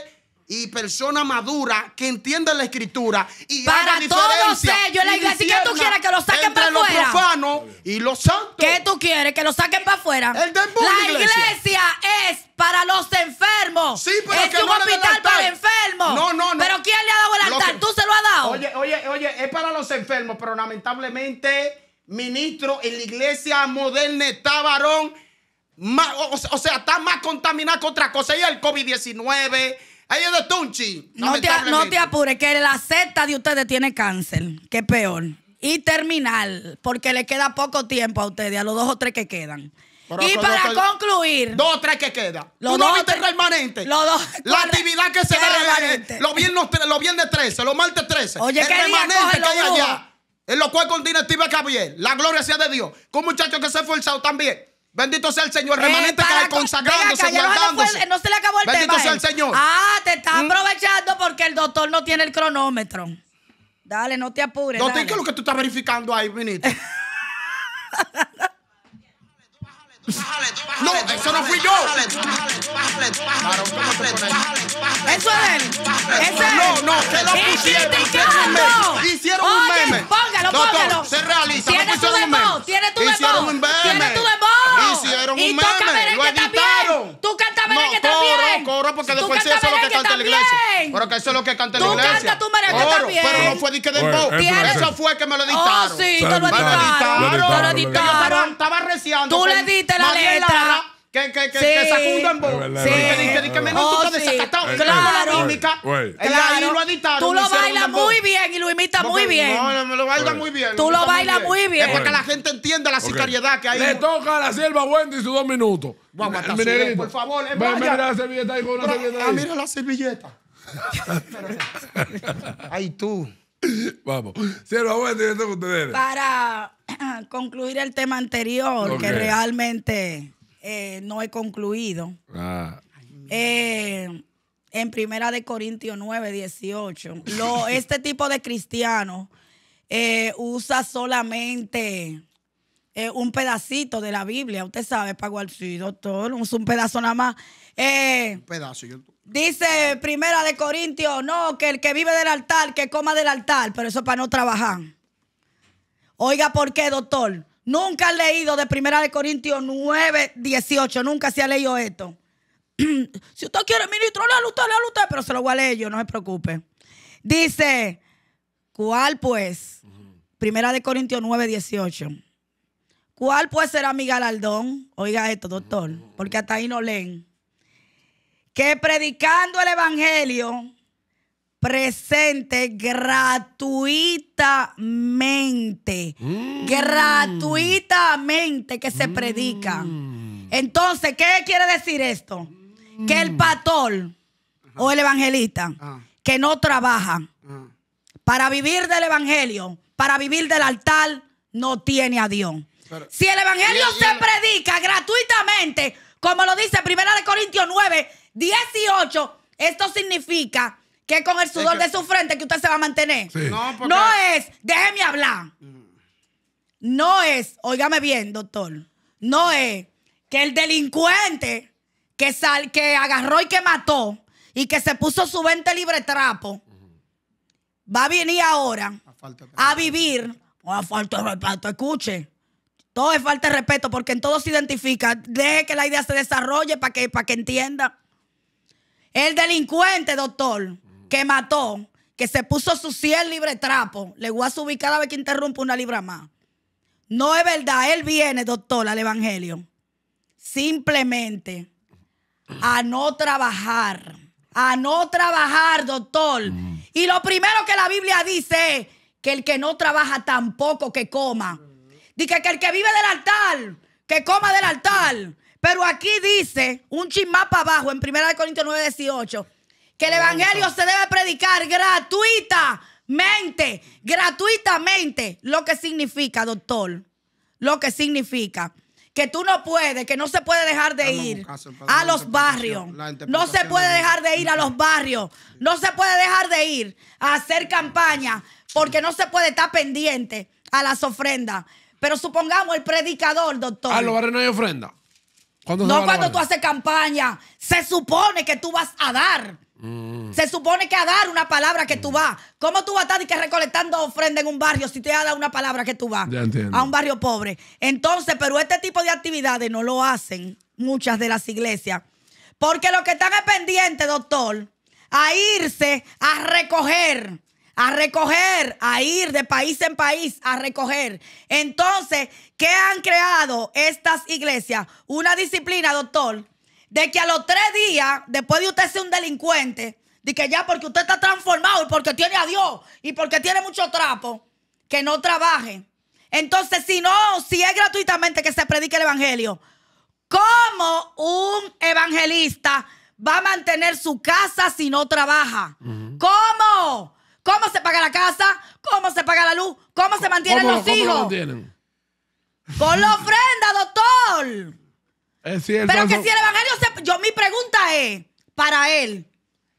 y persona madura que entienda la escritura y para todos ellos la iglesia ¿Qué tú quieres que lo saquen para afuera los profanos y los santos ¿Qué tú quieres que lo saquen para afuera la iglesia. es para los enfermos sí, pero es un hospital para enfermos no no no pero quién le ha dado el altar tú se lo has dado oye oye oye es para los enfermos pero lamentablemente ministro en la iglesia moderna está varón o, sea, está más contaminada con otra cosa. Y el COVID-19, Ahí es Tunchi. No te, no apures, que la Z de ustedes tiene cáncer, que peor. Y terminal, porque le queda poco tiempo a ustedes, a los dos o tres que quedan. y para concluir. Dos o tres que quedan. Los dos, Los dos. La actividad que se ve. Los viernes los viernes 13, los martes 13. Oye, el remanente que hay allá. En lo cual continúa Steve Javier. La gloria sea de Dios. Con muchachos que se han esforzado también. Bendito sea el Señor, eh, remanente eh, que consagrándose, consagrando. guardándose. No, no, se le acabó el Bendito sea el Señor. Ah, te está ¿Mm? aprovechando porque el doctor no tiene el cronómetro. Dale, no te apures. No, ¿qué es lo que tú estás verificando ahí, ministro? no, eso no fui yo. Eso es él. Eso es No, no, se lo pusieron. Hicieron un meme. Hicieron un meme. Póngalo, póngalo. Se realiza. Tiene su eso es lo que canta en la iglesia. Tú canta tu merengue también. Pero no fue disque de Bow. Eso fue que me lo oh, editaron Oh, sí, tú lo dictaron. Lo dictaron. Estaba reciando. Tú le diste la letra que, que, que, sí. que sacó un dembow. Sí. Que, que, que, menos tú estás desacatado. Claro. La mímica. Ahí lo editaron. Tú lo bailas muy bien y lo imitas muy bien. No, no, me lo baila muy bien. Tú lo bailas muy bien. Es para que la gente entienda la sicariedad que hay. Le toca a la sierva Wendy sus dos minutos. Vamos a por favor. Ah, mira la servilleta ahí con una servilleta. Ah, mira la servilleta. Ay, tú. Vamos. Para concluir el tema anterior, que realmente eh, no he concluido. Ah. Eh, en Primera de Corintios 9, 18. este tipo de cristiano eh, usa solamente un pedacito de la Biblia. Usted sabe, Pago al sí, doctor, usa un pedazo nada más. un pedazo, Dice Primera de Corintios, no, que el que vive del altar, que coma del altar, pero eso para no trabajar. Oiga, ¿por qué, doctor? Nunca han leído de Primera de Corintios 9, 18, nunca se ha leído esto. si usted quiere, ministro, léalo usted, léalo usted, pero se lo voy a leer yo, no se preocupe. Dice, ¿cuál pues? Primera de Corintios 9, 18. ¿Cuál pues será mi galardón? Oiga esto, doctor, porque hasta ahí no leen que predicando el Evangelio presente gratuitamente, mm. gratuitamente que se predica. Mm. Entonces, ¿qué quiere decir esto? Que el mm. pastor o el evangelista que no trabaja para vivir del evangelio, para vivir del altar, no tiene a Dios. si el evangelio se predica gratuitamente, como lo dice 1 Corintios 9, 18, esto significa que con el sudor de su frente que usted se va a mantener. No, es, déjeme hablar. No es, óigame bien, doctor, no es que el delincuente que, sal, que agarró y que mató y que se puso su vente libre trapo va a venir ahora a, vivir. O a falta de respeto, escuche. Todo es falta de respeto porque en todo se identifica. Deje que la idea se desarrolle para que, para que entienda. El delincuente, doctor, que mató, que se puso su 100 libre trapo, le voy a subir cada vez que interrumpe una libra más. No es verdad, él viene, doctor, al Evangelio. Simplemente a no trabajar, a no trabajar, doctor. Mm. Y lo primero que la Biblia dice es que el que no trabaja tampoco que coma. Dice que el que vive del altar, que coma del altar. Pero aquí dice, un chismá para abajo, en 1 Corintios 9, 18, que el Evangelio se debe predicar gratuitamente, gratuitamente, lo que significa, doctor, lo que significa que tú no puedes, que no se puede dejar de ir a los barrios. No se puede dejar de ir a los barrios. No se puede dejar de ir a hacer campaña porque no se puede estar pendiente a las ofrendas. Pero supongamos el predicador, doctor. A los barrios no hay ofrenda no cuando tú haces campaña. Se supone que tú vas a dar. Mm. Se supone que a dar una palabra que tú mm. vas. ¿Cómo tú vas a estar que recolectando ofrenda en un barrio si te dado una palabra que tú vas? A un barrio pobre. Entonces, pero este tipo de actividades no lo hacen muchas de las iglesias. Porque lo que están pendientes, doctor, a irse a recoger a recoger, a ir de país en país a recoger. Entonces, ¿qué han creado estas iglesias? Una disciplina, doctor, de que a los tres días, después de usted ser un delincuente, de que ya porque usted está transformado y porque tiene a Dios y porque tiene mucho trapo, que no trabaje. Entonces, si no, si es gratuitamente que se predique el evangelio, ¿cómo un evangelista va a mantener su casa si no trabaja? ¿Cómo? ¿Cómo se paga la casa? ¿Cómo se paga la luz? ¿Cómo se mantienen los ¿cómo hijos? Con la ofrenda, doctor. Es cierto. Pero que si el evangelio se. Yo, mi pregunta es: para él,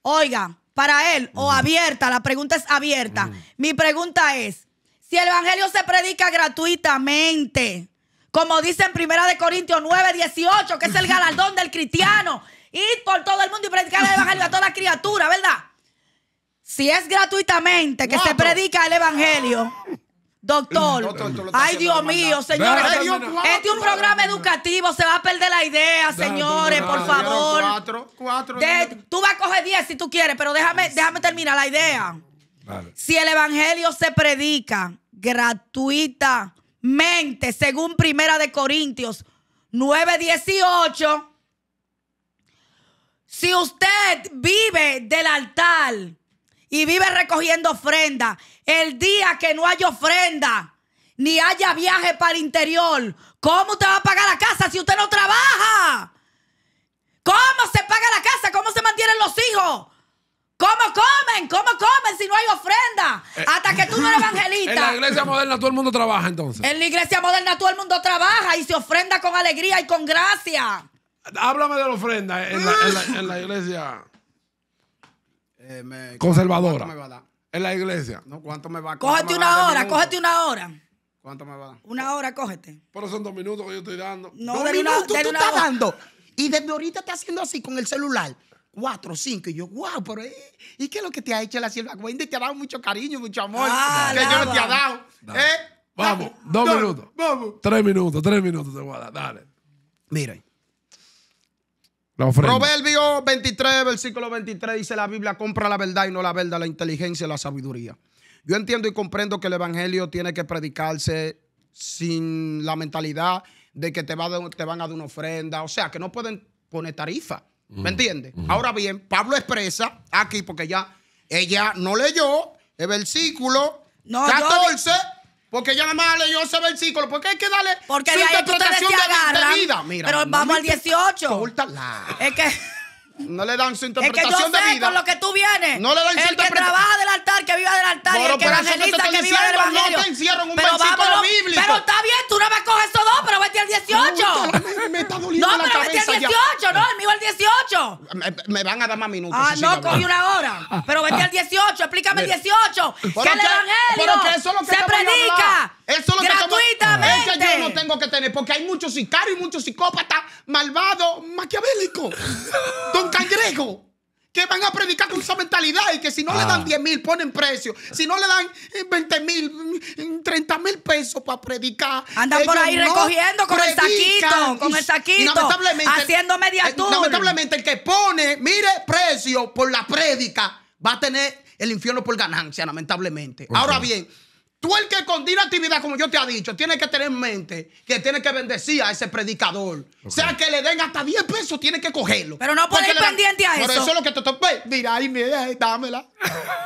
oiga, para él, o mm. abierta, la pregunta es abierta. Mm. Mi pregunta es: si el evangelio se predica gratuitamente, como dice en 1 Corintios 9, 18, que es el galardón del cristiano, ir por todo el mundo y predicar el evangelio a toda criatura, ¿verdad? Si es gratuitamente que se predica el evangelio. Doctor, mm. ay Dios mío, señores, este es un programa educativo, se va a perder la idea, señores, por favor. tú vas a coger diez si tú quieres, pero déjame, déjame terminar la idea. Si el evangelio se predica gratuitamente, según Primera de Corintios 9:18, si usted vive del altar, y vive recogiendo ofrenda. El día que no haya ofrenda, ni haya viaje para el interior, ¿cómo usted va a pagar la casa si usted no trabaja? ¿Cómo se paga la casa? ¿Cómo se mantienen los hijos? ¿Cómo comen? ¿Cómo comen si no hay ofrenda? Eh, Hasta que tú no eres evangelista. En la iglesia moderna todo el mundo trabaja entonces. En la iglesia moderna todo el mundo trabaja y se ofrenda con alegría y con gracia. Háblame de la ofrenda en la iglesia. Eh, conservadora. En la iglesia. No, ¿cuánto me va a Cógete una hora, cógete una hora. ¿Cuánto me va a dar? Una hora, cógete. Pero son dos minutos que yo estoy dando. No, dos minutos tú estás dando. Y desde ahorita está haciendo así con el celular. Cuatro, cinco. Y yo, wow, pero ¿eh? ¿y qué es lo que te ha hecho la sierva Wendy? Te ha dado mucho cariño, mucho amor. Ah, que yo no te ha dado. ¿Eh? Vamos, dos minutos. Vamos. Tres minutos, tres minutos te voy a dar. Dale. Miren. Proverbio 23, versículo 23 dice la Biblia, compra la verdad y no la verdad, la inteligencia y la sabiduría. Yo entiendo y comprendo que el Evangelio tiene que predicarse sin la mentalidad de que te, van a dar una ofrenda, o sea, que no pueden poner tarifa. ¿Me entiendes? Ahora bien, Pablo expresa aquí, porque ya ella no leyó el versículo 14. Porque yo nada más leyó ese versículo. Porque hay que darle Porque su interpretación de, de, vida. Mira, pero vamos al 18. Es que. No le dan su interpretación es que yo sé Con lo que tú vienes. No le dan el que trabaja del altar, que viva del altar. Pero, y el que evangeliza, que, viva del evangelio. No te encierran un pero versículo bíblico. Pero está bien, tú no vas a esos dos, pero vete al 18. No, me, está doliendo pero vete al 18, no, el mío al 18. Me, van a dar más minutos. Ah, no, cogí una hora. Pero vete al 18, explícame el 18. Que el evangelio pero es lo que se predica. Eso es lo que yo no tengo que tener, porque hay muchos sicarios y muchos psicópatas malvados, maquiavélicos, don cangrejo, que van a predicar con esa mentalidad y que si no le dan 10 ah. mil, ponen precio. Si no le dan 20 eh, mil, 30 mm, mil pesos para predicar. Andan por ahí recogiendo con el taquito, con el saquito, haciendo media eh, Lamentablemente, el que pone, mire, precio por la prédica, va a tener el infierno por ganancia, lamentablemente. Ahora bien, Tú el que la actividad, como yo te he dicho, tiene que tener en mente que tiene que bendecir a ese predicador. O sea, que le den hasta 10 pesos, tiene que cogerlo. Pero no puedes ir pendiente a eso. Pero eso es lo que te tope. Mira, ahí, mira, dámela.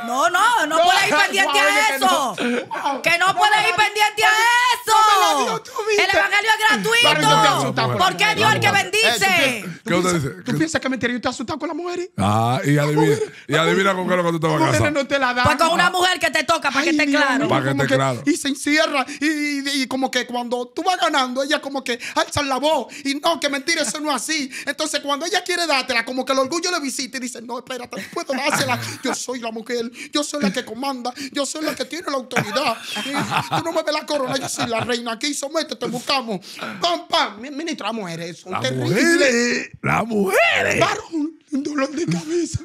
No, no, no, puedes ir pendiente a eso. Que no, puedes ir pendiente a eso. El evangelio es gratuito. ¿Por qué Dios el que eh, bendice? ¿Qué dice? ¿Tú piensas que mentira yo te asustado con las mujeres? Ah, y adivina, y adivina con qué lo que tú te vas a Pues con una mujer que te toca, para que esté claro y se encierra. Y, como que cuando tú vas ganando, ella como que alza la voz. Y no, que mentira, eso no es así. Entonces, cuando ella quiere dártela, como que el orgullo le visita y dice, no, espérate, no puedo dársela. Yo soy la mujer, yo soy la que comanda, yo soy la que tiene la autoridad. tú no me ves la corona, yo soy la reina. Aquí, sométete, buscamos. Pam, pam, ministra, mujeres son las terribles. mujer las mujeres un dolor de cabeza.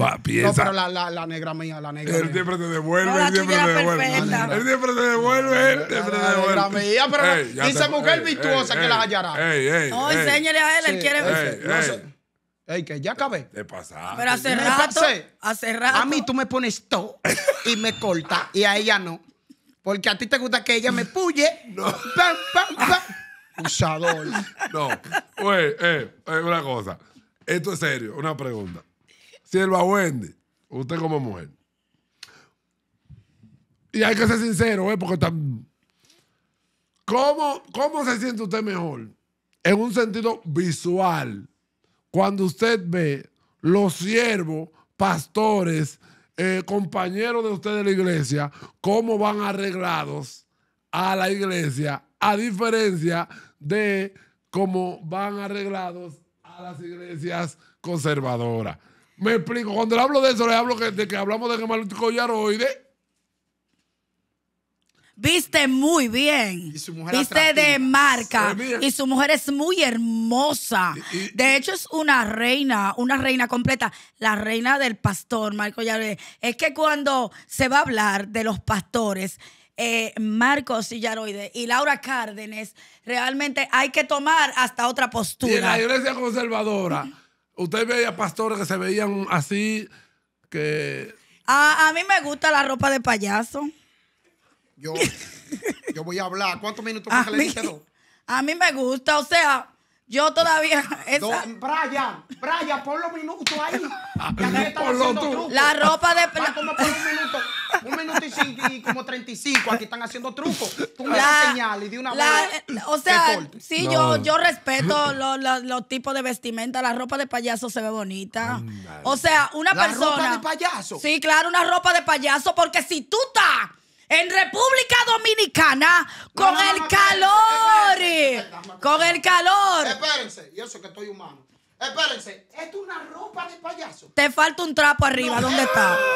Va, piensa. No, pero la, negra mía, la negra Él siempre te devuelve, él siempre te devuelve. Él siempre te devuelve, él siempre te devuelve. La mía, pero ey, dice mujer virtuosa que la hallará. no, enséñele a él, él quiere ver. Ey, que ya acabé. De pasaste. Pero hace rato, A mí tú me pones todo y me cortas. y a ella no. Porque a ti te gusta que ella me puye. No. Pam, pam, Usador. No. Oye, eh, eh una cosa. Esto es serio, una pregunta. Sierva Wendy, usted como mujer. Y hay que ser sincero, ¿eh? Porque están. ¿Cómo, ¿Cómo se siente usted mejor? En un sentido visual. Cuando usted ve los siervos, pastores, eh, compañeros de usted de la iglesia, cómo van arreglados a la iglesia, a diferencia de cómo van arreglados las iglesias conservadoras. Me explico, cuando hablo de eso, le hablo de que hablamos de que el Yaroide. Viste muy bien. Viste de marca. Eh, y su mujer es muy hermosa. de hecho, es una reina, una reina completa. La reina del pastor, Marco Yaroide. Es que cuando se va a hablar de los pastores, eh, Marcos Sillaroide y Laura Cárdenas realmente hay que tomar hasta otra postura. Y en la iglesia conservadora, usted veía pastores que se veían así, que... A, mí me gusta la ropa de payaso. Yo, yo voy a hablar. ¿Cuántos minutos más A mí me gusta, o sea, yo todavía. Esa... Brian, Brian, pon los minutos ahí. La ropa de. payaso. un minuto. Un minuto y, cinco, como 35. Aquí están haciendo trucos. Tú me das señales de una la, vez eh, O sea, sí, yo, yo respeto los, tipos de vestimenta. La ropa de payaso se ve bonita. O sea, una ¿La persona. ¿Ropa de payaso? Sí, claro, una ropa de payaso. Porque si tú estás en República Dominicana, con el calor. con el calor. Espérense, y eso que estoy humano. Espérense, ¿esto es una ropa de payaso? Te falta un trapo arriba, ¿dónde está?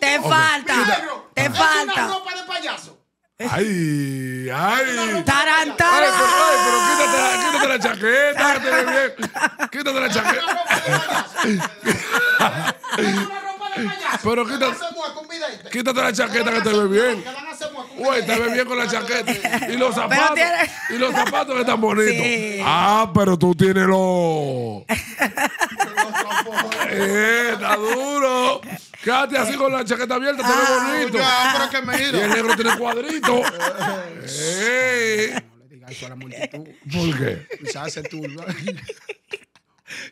Te falta. te ¿es falta. una ropa de payaso. Ay, ay. Tarantara. Ay, pero, quítate, la chaqueta, Quítate la chaqueta. ¿Es una ropa de payaso? ¿Es una ropa pero quítate, quítate la chaqueta que te ve bien. Uy, te ve bien con la chaqueta. Y los zapatos. Y los zapatos que están bonitos. Ah, pero tú tienes los. Eh, está duro. Quédate así con la chaqueta abierta, te ah, bonito. Y el negro tiene cuadrito. Eh. No le digas a la multitud. ¿Por qué? Quizás se turba.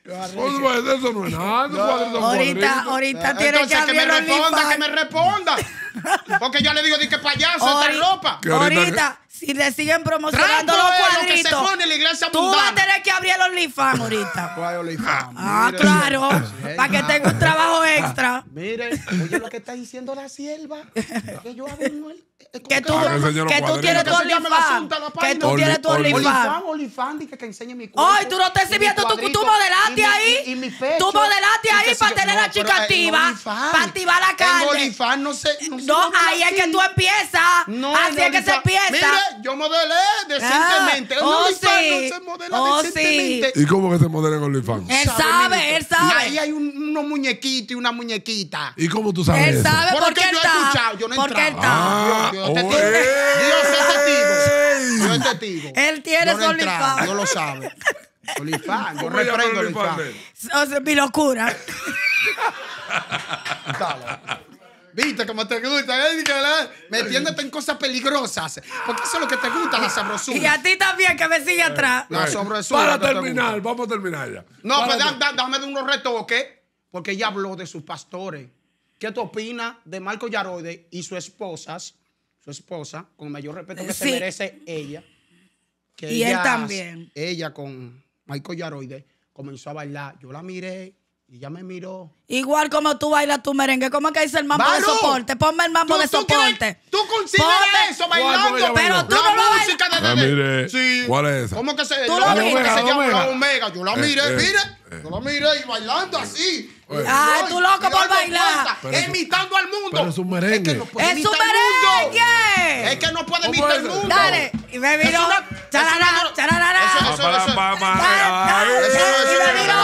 Pues, pues, eso no es nada. ahorita, ahorita ah, tiene Entonces, que, me responda, que me responda. Porque yo le digo, di que payaso, esta ropa. Ahorita, y le siguen promocionando los cuadritos. Tú vas a tener que abrir el OnlyFans ahorita. ah, ah claro. para que tenga un trabajo extra. Ah, mire, oye lo que está diciendo la sierva. Que yo Que tú, ah, que, tú tienes tu OnlyFans. Que tú tienes tu OnlyFans. OnlyFans, que enseñe mi cuerpo. Ay, tú no estás sirviendo. Tú, tú modelaste ahí. Tú modelaste ahí para tener la chica eh, activa. Para activar la carne. no sé. No, ahí es que tú empiezas. Así es que se empieza modelé decentemente. Ah, oh, no se modela oh, decentemente. ¿Y cómo que se modela en OnlyFans? Él sabe, él sabe. Y ahí hay un, unos muñequitos y una muñequita. ¿Y cómo tú sabes Él eso? sabe porque, yo he escuchado, yo no he porque entrado. Él está. Dios, Dios, Dios, Dios es Él tiene su no OnlyFans. lo sabe. OnlyFans, yo reprendo OnlyFans. O sea, mi locura. Viste cómo te gusta, ¿eh? metiéndote en cosas peligrosas. Porque eso es lo que te gusta, la sabrosura. Y a ti también, que me sigue eh, atrás. La sabrosura. Para terminar, vamos a terminar ya. No, pues dame de unos retoques. Porque ella habló de sus pastores. ¿Qué tú opinas de Marco Yaroide y su esposa, su esposa, con el mayor respeto que se merece ella? y él también. Ella con Marco Yaroide comenzó a bailar. Yo la miré y ya me miró. Igual como tú bailas tu merengue. ¿Cómo es que dice el mambo de soporte? Ponme el mambo de soporte. ¿Tú, consigues eso bailando? Pero, tú la no lo música de, de, ah, ¿Cuál es ¿Cómo que se, llama Omega? Yo la eh, miré, eh, mire. Eh. Yo la miré y bailando así. ¡Ay, ah, tú loco por bailar. Es, al mundo. es un merengue. Es que no es un merengue. Es que no puede imitar al mundo. Dale. Y me miró. Charará, charará. Eso, eso, Eso no es una adoración me miró.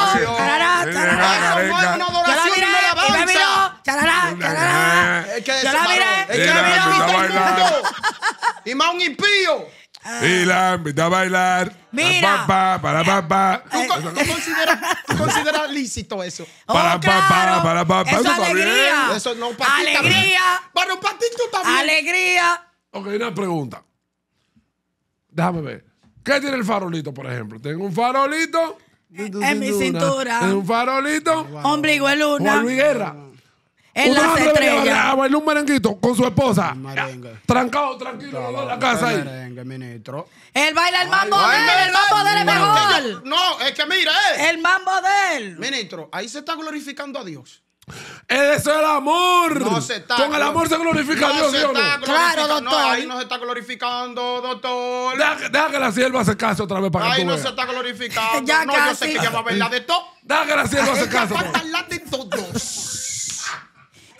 Charará, charará. Es que yo Es que Y más un impío. Y la ah. invita a bailar. Mira. Para para para eh, ¿Tú, eh, consideras, lícito eso? Oh, Para para para Eso alegría. un Alegría. Para un patito también. Alegría. Ok, una pregunta. Déjame ver. ¿Qué tiene el farolito, por ejemplo? Tengo un farolito. Eh, en mi cintura. Tengo un farolito. Ombligo igual Juan Luis Guerra. En la A un merenguito con su esposa. Trancado, tranquilo, en la casa ahí. Él baila eh. el mambo de él, el mambo de él es mejor. no, es que mira, él. El mambo de él. Ministro, ahí se está glorificando a Dios. Eso es el amor. No se está Con el amor se glorifica a Dios, Claro, doctor. ahí no se está glorificando, doctor. Deja, que la sierva se case otra vez para ahí que Ahí no Ahí se está glorificando. ya no, yo sé que ya va a ver la de todo. Deja que la sierva se case. todos.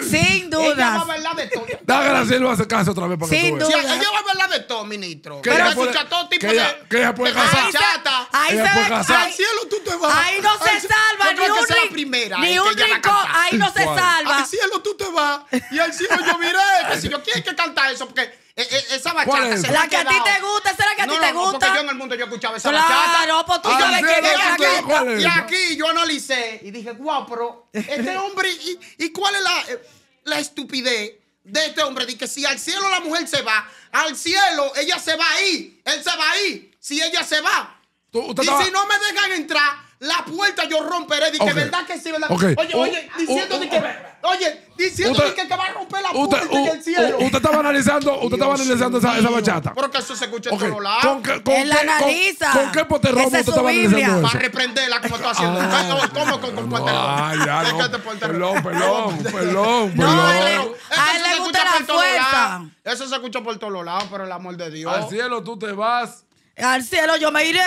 Sin duda. él va a la de todo. a si caso otra vez para Sin que tú duda. Ella va a hablar de todo, ministro. Que ella puede, todo tipo de, que puede Chata. Ahí ella se puede casar. al cielo, tú te vas. ahí no se salva ni es la primera. Ni eh, un rincón. Ahí no se salva. Al cielo tú te vas. Y al cielo yo miré. Que si yo quiero que cantar eso, porque eh, eh, esa bachata. Es? La que a ti te gusta, esa es la que a ti te gusta. porque yo en el mundo yo escuchaba esa bachata. Claro, pues tú sabes Y aquí yo analicé y dije, guau, pero este hombre, ¿y, cuál es eh, la, estupidez de este hombre? De que si al cielo la mujer se va, al cielo ella se va ahí, él se va ahí, si ella se va. y si no me dejan entrar, la puerta yo romperé. Dije, que ¿verdad que sí? ¿verdad? sí? Oye, oye, diciendo que... Oye, diciendo usted, que el que va a romper la puta en cielo. Usted estaba analizando, usted estaba analizando esa, esa, bachata. Porque eso se escucha por en todos lados. ¿Con, la con, Él qué, analiza. con, con qué poterromo usted estaba analizando Para reprenderla como está haciendo. Ah, ¿Cómo con, con no, ay. Este ya, no. Perdón, Perdón, perdón. perdón. No, a él le gusta la fuerza. Eso se escucha por todos lados, pero el amor de Dios. Al cielo tú te vas. Al cielo yo me iré.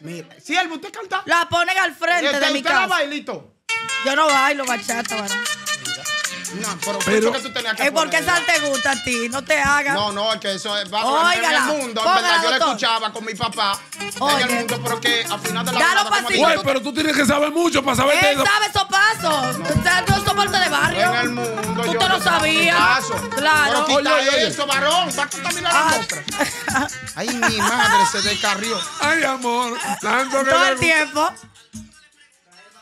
Mira, siervo, usted canta. La ponen al frente este, de mi casa. bailito? Yo no bailo bachata, va. No, pero, que tú tenías que ¿Y por qué esa te gusta a ti? No te hagas. No, no, es que eso es. bajo en el mundo, en verdad, yo la escuchaba con mi papá. Oye. En el mundo, pero que al final de la vida pero tú tienes que saber mucho para saber Él eso. sabe esos pasos. No, no. Tú de barrio. En el mundo. Tú te lo sabías. Claro. Pero oye, eso, varón. Va a contaminar la otra. Ay, mi madre se descarrió. Ay, amor. Tanto que Todo el tiempo.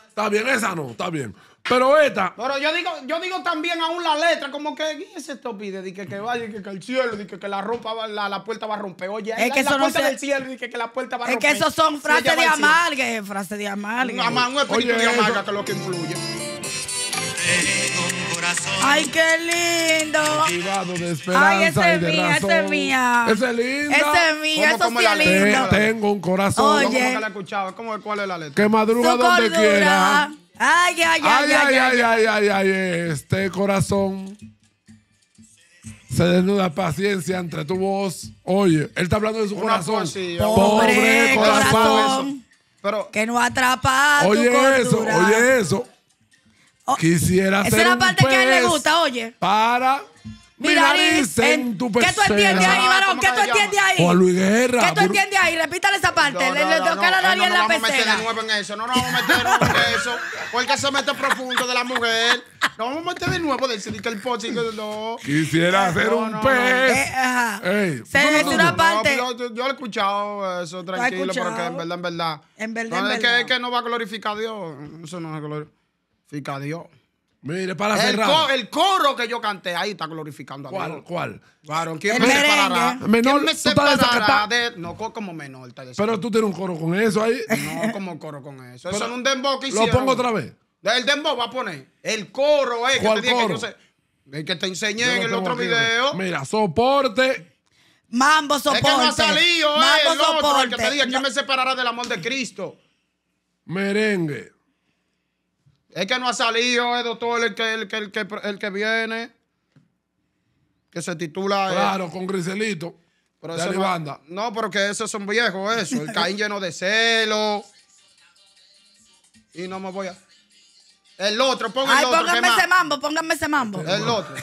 Está bien, esa no, está bien. Pero esta. Pero yo digo, yo digo también aún la letra, como que, ¿quién es esto pide? que, que vaya, que, que, el cielo, dice que, la rompa la, la, puerta va a romper. Oye, es que eso puerta no del cielo, que, la puerta va a romper. Es que eso son frases de amargues, frases de amarga. Un, espíritu de amarga que es lo que influye. Ay, qué lindo. Ay, ese es mío, ese es mía. Ese es linda. ese es mía, eso sí es lindo. Tengo un corazón. Oye. ¿Cómo que la escuchaba? ¿Cómo, ¿Cuál es la letra? Que madruga donde quiera. Ay, ay, ay, ay, ay, ay, ay, este corazón. Se desnuda paciencia entre tu voz. Oye, él está hablando de su corazón. Pobre, corazón, que no atrapa. Oye eso, oye eso. Quisiera oh, Esa es la parte que a él le gusta, oye. Para Mira, en tu pecera. ¿Qué tú entiendes ahí, varón? ¿Qué tú entiendes ahí? Luis Guerra. ¿Qué tú entiendes ahí? Repítale esa parte. No, no, le toca la No vamos a meter de nuevo en eso. No nos vamos a meter de nuevo en eso. Porque se mete profundo de la mujer. No vamos a meter de nuevo del que el que No. Quisiera hacer un pez. Eh, ajá. Se metió una parte. Yo, lo he escuchado eso, tranquilo. porque Pero en verdad, en verdad. En verdad, en verdad. Es que, es que no va a glorificar a Dios. Eso no es glorificar a Dios. Mire, para el cerrar. el coro que yo canté ahí está glorificando a Dios. ¿Cuál? ¿Cuál? Claro, ¿quién me separará? Menor, ¿Quién me separará No, como menor. Pero tú tienes un coro con eso ahí. No, como coro con eso. eso es un dembow que hicieron. Lo pongo otra vez. El dembow va a poner. El coro, eh, que te Que sé, el que te enseñé en el otro video. Mira, soporte. Mambo soporte. Es no eh, Mambo soporte. te diga, ¿quién no. me separará del amor de Cristo? Merengue. Es que no ha salido, eh, doctor, el que, el que, el que, el que viene. Que se titula. Eh, claro, con Griselito. Pero de banda. No, porque pero que esos son viejos, eso. El Caín lleno de celo. Y no me voy a. El otro, Ay, el otro. pónganme ese mambo, pónganme ese mambo. El otro.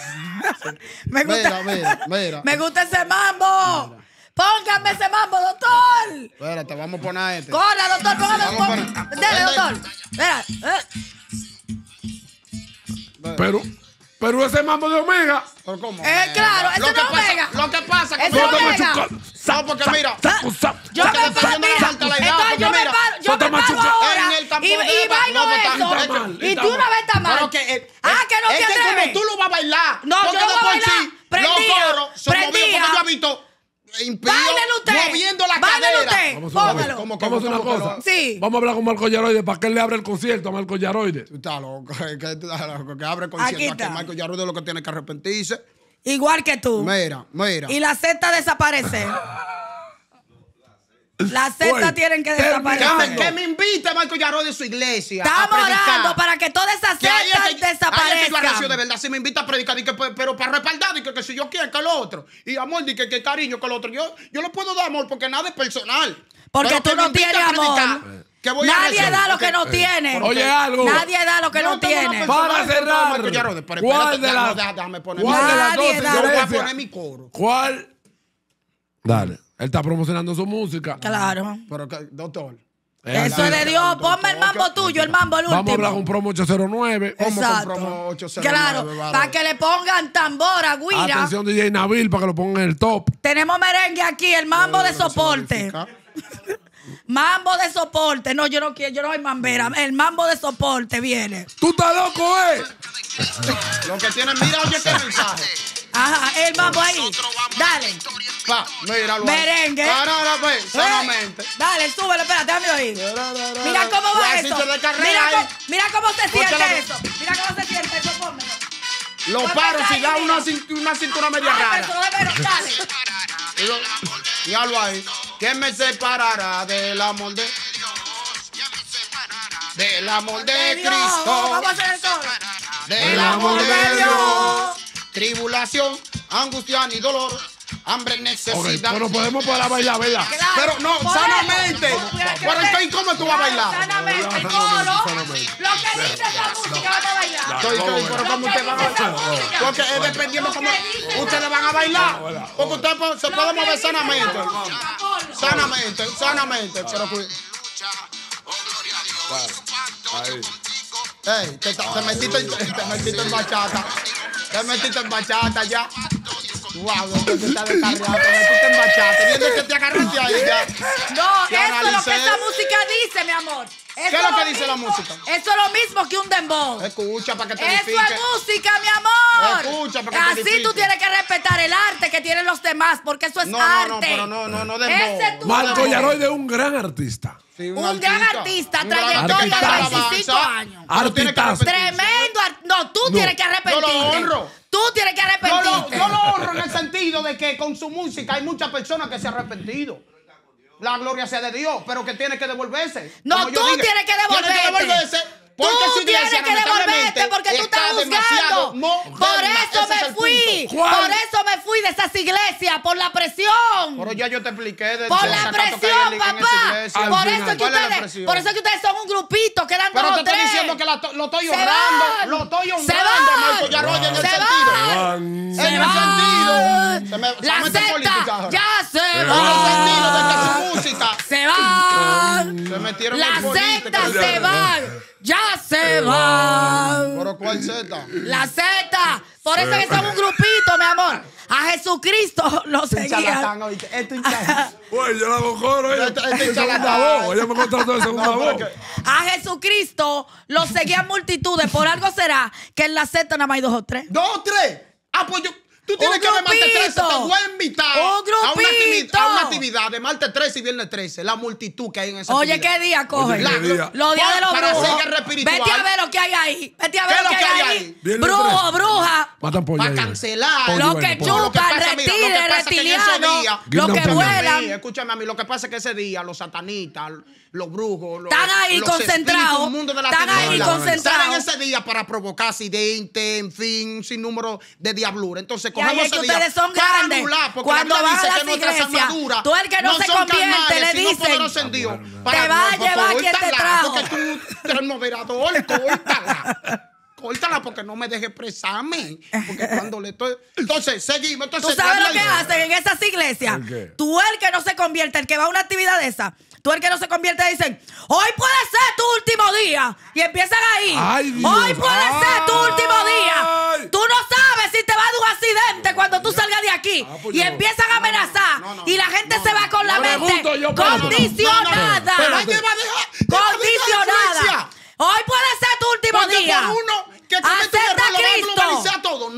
me gusta. Mira, mira, mira. Me gusta ese mambo. Pónganme Póngame ese mambo, doctor. Espérate, vamos a poner este. Corre, doctor, póngame. ese mambo doctor. Espera. Eh. Pero, pero ese mambo de Omega. ¿Pero cómo? Eh, claro, ese lo Omega. Lo que pasa es que Omega. No, porque mira. Yo me paro, Entonces yo me paro, yo me paro ahora. Y, y bailo eso. Y tú una vez estás mal. ah, que no te atreves. Es que como tú lo vas a bailar. No, yo voy a bailar. Prendía, los coros son porque yo he visto impedido usted. moviendo la usted. Póngalo. Vamos a una cosa. Sí. Vamos a hablar con Marco Yaroide para que él le abra el concierto a Marco Yaroide. Tú loco, que, abre el concierto. está. Marco Yaroide lo que tiene que arrepentirse. Igual que tú. Mira, mira. Y la Z desaparece. Las cestas tienen que desaparecer. Que, me invite Marco Yarode de su iglesia. Estamos orando para que todas esas cestas desaparezcan. de verdad. Si me invita a predicar, que, pero para respaldar, que, que si yo quiero, que el otro. Y amor, que, que cariño, que el otro. Yo, yo lo puedo dar amor porque nada es personal. Porque tú no tienes amor. Nadie da lo que no tiene. Oye, algo. Nadie da lo que no tiene. Para cerrar. ¿Cuál de las? Déjame poner mi coro. ¿Cuál? Dale. Él está promocionando su música. Claro. Pero, doctor. Eh, Eso es de Dios. ponme el mambo tuyo, el mambo el último. Vamos a hablar un promo 809. Vamos Exacto. con promo 809. Claro, para que le pongan tambor a Guira. Atención DJ Nabil, para que lo pongan en el top. Tenemos merengue aquí, el mambo de eh, soporte. mambo de soporte. No, yo no quiero, yo no soy mambera. El mambo de soporte viene. ¡Tú estás loco, eh! lo que tienen, mira, oye, qué mensaje. Ajá, el mambo ahí. Dale. Pa, Merengue. Eh, dale, súbelo, espérate, déjame Mira cómo va eso. Mira, cómo, se siente eso. Mira cómo se siente Lo paro si da una, cintura media rara. dale. ahí. ¿Quién me separará del amor de Del amor de Cristo. Vamos a hacer Del amor de Dios tribulación, angustia ni dolor. Hambre, necesidad. pero podemos poder bailar, ¿verdad? pero no, sanamente. sanamente. estoy ¿cómo tú vas a bailar? Sanamente, Lo que dice la música, va a bailar. pero ¿cómo usted va a bailar? Porque es dependiendo cómo ustedes van a bailar. Porque ustedes se pueden mover sanamente. Sanamente, sanamente. Pero Ahí. Ey, te, metiste, te metiste en bachata. Te metiste en bachata ya. Wow, que tú estás me te metiste en bachata. Viendo que te agarraste ahí ya. No, eso es lo que esta música dice, mi amor. ¿Qué es lo que dice la música? Eso es lo mismo que un dembow. Escucha para que te Eso es música, mi amor. Escucha para que Así te Así tú tienes que respetar el arte que tienen los demás, porque eso es arte. No, no, no, no, no, no dembow. Ese es Marco Yaroy es un gran artista. un, gran artista, trayectoria de 25 años. Artista. Tremendo. no, tú tienes que arrepentirte. Yo lo honro. Tú tienes que arrepentirte. Yo lo, yo lo honro en el sentido de que con su música hay muchas personas que se han arrepentido. La gloria sea de Dios, pero que tiene que devolverse. No, tú Tienes que devolverse. Porque tú tienes que devolverte porque tú estás juzgando. por eso me fui. Por eso me fui de esas iglesias, por la presión. Pero ya yo te expliqué. Por la presión, papá. Por eso, que ustedes, por eso que ustedes son un grupito que dan Pero te estoy diciendo que lo estoy honrando. Lo estoy honrando, Marco Yarroya, en el sentido. En el sentido. La secta ya se va. En el sentido de que su música. Se va. Se metieron La secta se van. Ya se va. ¿Pero cuál Z? La Z. Por eso que somos un grupito, mi amor. A Jesucristo lo seguían. Esto Pues yo la Ella, me contrató de segunda voz. A Jesucristo lo seguían multitudes. Por algo será que en la Z nada más hay dos o tres. Dos, o tres. Ah, pues yo. Tú tienes que ver martes 13. Te voy a invitar a una, actividad, a una, actividad, de martes 13 y viernes 13. La multitud que hay en esa Oye, ¿qué día coge? Los días de los Vete a ver lo que hay ahí. Vete a ver lo, que, hay ahí. Brujo, bruja. A Para cancelar. Pues. Lo que chupa, ese día, Lo que vuela. Escúchame a mí, lo que pasa es que ese día los satanistas los brujos, los Están ahí concentrados. Mundo de la están ahí concentrados. Están en ese día para provocar accidentes, en fin, un sinnúmero de diablura. Entonces, cogemos ese día ustedes son porque Cuando la dice a que nuestras armaduras tú el que no, se convierte, le dicen, en Dios. te va a llevar quien te trajo. Porque tú eres moderador, córtala. córtala porque no me deje expresarme. Porque cuando le estoy. Entonces, seguimos. ¿Tú sabes lo que hacen en esas iglesias? Tú, el que no se convierte, el que va a una actividad de esas... Tú el que no se convierte dicen, hoy puede ser tu último día. Y empiezan ahí. Hoy puede ser tu último día. Tú no sabes si te va a dar un accidente cuando tú salgas de aquí. Ah, pues y empiezan a amenazar. y la gente se va con la mente condicionada. Condicionada. Hoy puede ser tu último día. uno Cristo.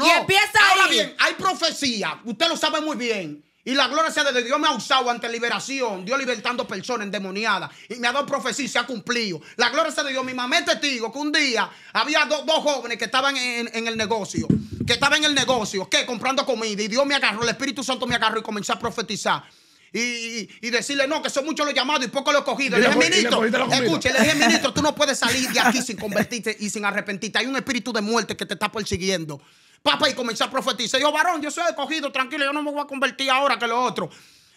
Y empieza Ahora bien, hay profecía. Usted lo sabe muy bien y la gloria sea de Dios. Dios me ha usado ante liberación. Dios libertando personas endemoniadas. Y me ha dado profecía y se ha cumplido. La gloria sea de Dios. Mi mamá es testigo que un día había dos jóvenes que estaban en, el negocio. Que estaban en el negocio. que Comprando comida. Y Dios me agarró. El Espíritu Santo me agarró y comencé a profetizar. Y, decirle, no, que son muchos los llamados y pocos los cogidos. Le, dije, pues, ministro, pues, escuche, le dije, ministro, tú no puedes salir de aquí sin convertirte y sin arrepentirte. Hay un espíritu de muerte que te está persiguiendo papá, y comenzó a profetizar. Yo, varón, yo soy escogido, tranquilo, yo no me voy a convertir ahora que lo otro.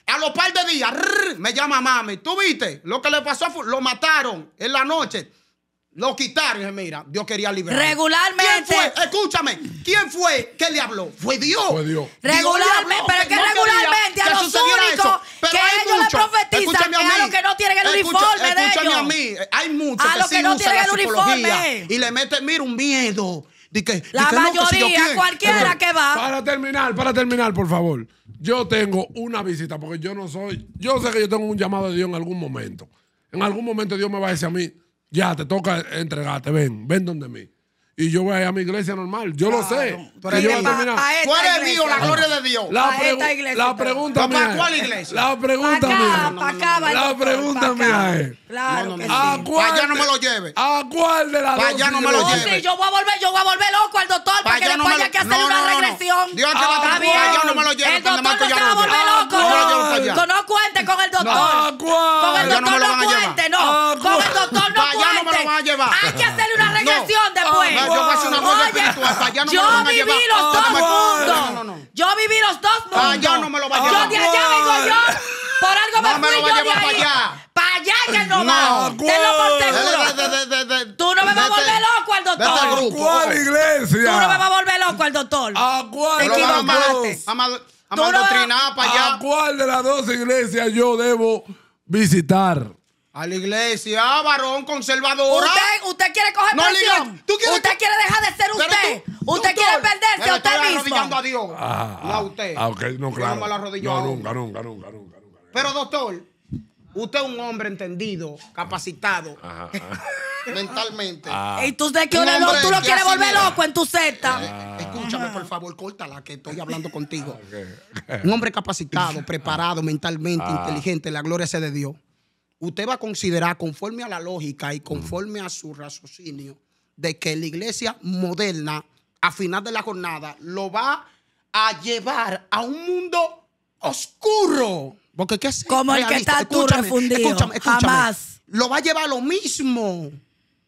A los par de días, me llama mami. ¿Tú viste? Lo que le pasó fue, lo mataron en la noche. Lo quitaron. Mira, Dios quería liberar. Regularmente. ¿Quién fue? Escúchame. ¿Quién fue que le habló? Fue Dios. Fue Regularmente. pero ¿qué que regularmente a los únicos que ellos mucho. le profetizan a, a los que no tienen el uniforme de ellos. a mí. Hay muchos que, los sí que no usan tienen el uniforme. Y le meten, mira, un miedo la mayoría, cualquiera que va. Para terminar, para terminar, por favor. Yo tengo una visita, porque yo no soy. Yo sé que yo tengo un llamado de Dios en algún momento. En algún momento Dios me va a decir a mí, ya, te toca entregarte, ven, ven donde mí y yo voy a mi iglesia normal. Yo lo sé. Pero yo voy a terminar. ¿Cuál es mío, La gloria de Dios. La, pregunta, iglesia, la pregunta mía. ¿Para cuál iglesia? La pregunta mía. la pregunta mía es. Claro. ¿A cuál? Para allá no me lo lleve. ¿A cuál de la allá no me lo lleve. Yo voy a volver, yo voy a volver loco al doctor para que le haya que hacerle una regresión. Dios te va a Para allá no me lo lleve. El doctor no va a volver loco. No cuente con el doctor. Con el doctor no cuente, no para allá no me lo van a llevar. Hay que hacerle una regresión después. yo me Los dos no, Yo viví los dos mundos. no me lo a llevar. Yo de allá vengo yo. Por algo me, de Para allá. que no, va. por Tú no me vas a este- volver loco al este doctor. cuál iglesia? Tú no me vas a volver loco al doctor. ¿A cuál? allá. cuál de las dos iglesias yo debo visitar? A la iglesia, varón conservador. Usted, usted quiere coger no, presión. ¿Tú quieres usted quiere dejar de ser usted. usted quiere perderse a usted mismo. a Dios. Ah, ah, no a usted. Ah, okay, no, claro. No, nunca, Pero, doctor, usted es un hombre entendido, capacitado. mentalmente. Y tú, de tú lo quieres volver loco en tu secta. Eh, escúchame, por favor, córtala, que estoy hablando contigo. Un hombre capacitado, preparado, mentalmente, inteligente, la gloria sea de Dios usted va a considerar conforme a la lógica y conforme a su raciocinio de que la iglesia moderna a final de la jornada lo va a llevar a un mundo oscuro. Porque ¿qué es Como el que está tú refundido. Escúchame, escúchame. Jamás. Lo va a llevar a lo mismo.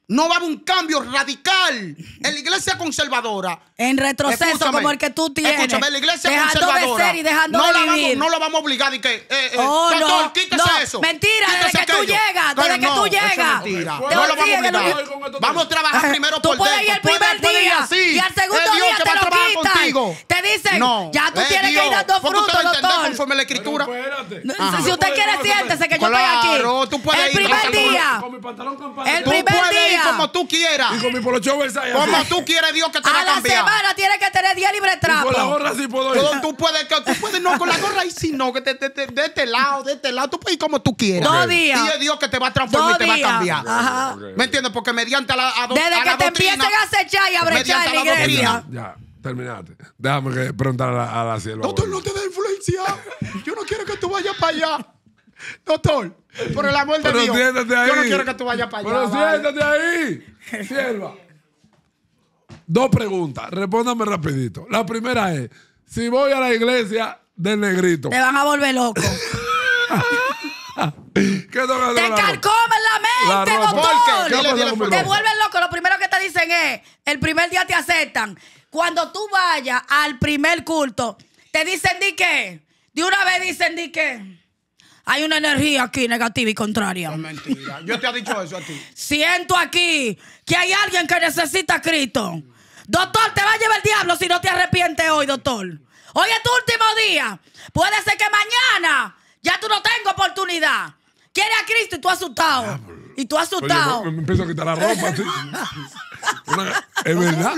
No va a haber un cambio radical en la iglesia conservadora. En retroceso como el que tú tienes. Escúchame, la iglesia conservadora. De ser y no, lo Vamos, no vamos a obligar y que eh, eh, oh, no, quítese eso. Mentira, tú llegas, desde que tú llegas. Vamos a trabajar primero por dentro. Tú puedes ir el primer día y al segundo día te lo te dicen, ya tú eh, tienes que ir a dando frutos, doctor. conforme la escritura. si usted quiere, siéntese que yo estoy aquí. el primer día. Con mi pantalón el tú primer puedes día. ir como tú quieras. Y con mi polocho Como tú quieres, Dios, que te va a cambiar. A la semana tienes que tener 10 libres trapo. Con la gorra sí puedo ir. Tú, puedes, tú puedes, no, con la gorra y si no, que de este lado, de este lado, tú puedes ir como tú quieras. Dos días. Y Dios que te va a transformar y te va a cambiar. ¿Me entiendes? Porque mediante la, a, Desde que te empiecen a acechar y a brechar en la iglesia. ya. Terminaste. Déjame preguntar a la, sierva. Doctor, no te da influencia. Yo no quiero que tú vayas para allá. Doctor, por el amor de Pero Dios. Siéntate ahí. Yo no quiero que tú vayas para allá. Pero siéntate ahí. Sierva. Dos preguntas. Respóndame rapidito. La primera es, si voy a la iglesia del negrito. Te van a volver loco. ¿Qué te carcomen la mente, la doctor. Te vuelven loco. Lo primero que te dicen es, el primer día te aceptan. Cuando tú vayas al primer culto, te dicen di qué. De una vez dicen di qué. Hay una energía aquí negativa y contraria. No, mentira. Yo te he dicho eso a ti. Siento aquí que hay alguien que necesita a Cristo. Doctor, te va a llevar el diablo si no te arrepientes hoy, doctor. Hoy es tu último día. Puede ser que mañana ya tú no tengas oportunidad. Quiere a Cristo y tú asustado. Y tú asustado. me empiezo a quitar la ropa. es verdad.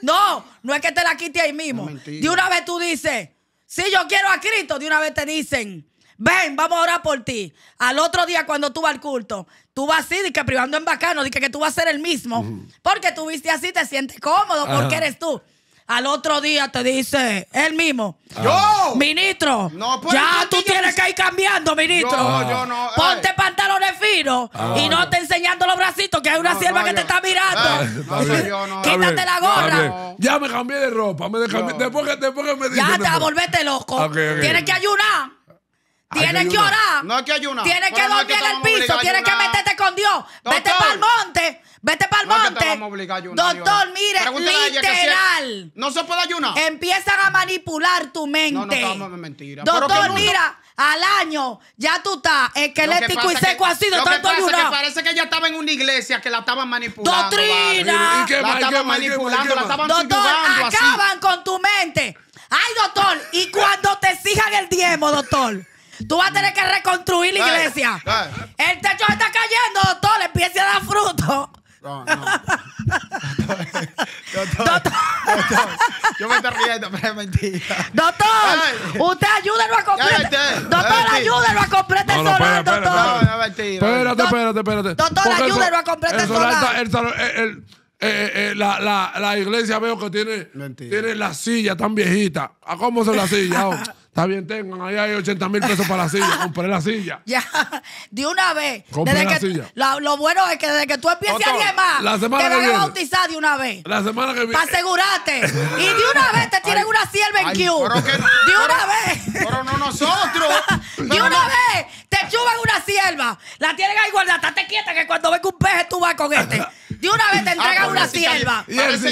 No, no es que te la quite ahí mismo. De una vez tú dices, si yo quiero a Cristo, de una vez te dicen, ven, vamos a orar por ti. Al otro día cuando tú vas al culto, tú vas así, que privando en bacano, dije que tú vas a ser el mismo, porque tú viste así, te sientes cómodo, porque eres tú. Al otro día te dice él mismo, yo, ministro, pues, ya tú tienes que ir cambiando, ministro. Ponte pantalones finos ah, y no te enseñando los bracitos, que hay una sierva que te está mirando. Quítate la gorra. Ya me cambié de ropa, me dejé, después, que, me que Ya te pues. volvete loco. Tienes que ayunar. Tienes que, orar. No hay que ayunar. Tienes que dormir en el piso. Tienes que meterte con Dios. Vete para el monte. Vete para el monte. Doctor, mire, literal. Si no se puede ayunar. Empiezan a manipular tu mente. No, no, estamos mentira. Doctor, mira, al año ya tú estás esquelético y seco así de tanto ayunar. Que parece que ella estaba en una iglesia que la estaban manipulando. Doctrina. que La estaban manipulando, la estaban Doctor, acaban con tu mente. Ay, doctor, y cuando te exijan el diezmo, doctor. Tú vas a tener que reconstruir la iglesia. El techo está cayendo, doctor. Le empiece a dar fruto. No, no. doctor, doctor, doctor, yo me estoy riendo, pero es mentira. Doctor, usted ayúdenos a comprar. Doctor, ayúdenos a completar el solar, doctor. No, no, espérate, espérate, espérate. Doctor, Porque ayúdenos a completar el, solar, el, el eh, eh, eh, la, la, iglesia veo que tiene, tiene la silla tan viejita. ¿A cómo son las sillas? Está bien, tengo ahí hay 80 mil pesos para la silla. Compré la silla. Ya, de una vez. lo bueno es que desde que tú empieces a llamar te van a bautizar de una vez. La semana que viene. Para asegurarte. y de una vez te tienen una sierva en Q. de una vez. Pero no nosotros. de una vez te chuban una sierva. La tienen ahí guardada. Estate quieta que cuando venga un peje tú vas con este. De una vez te ah, entregan una sierva. De una vez. tú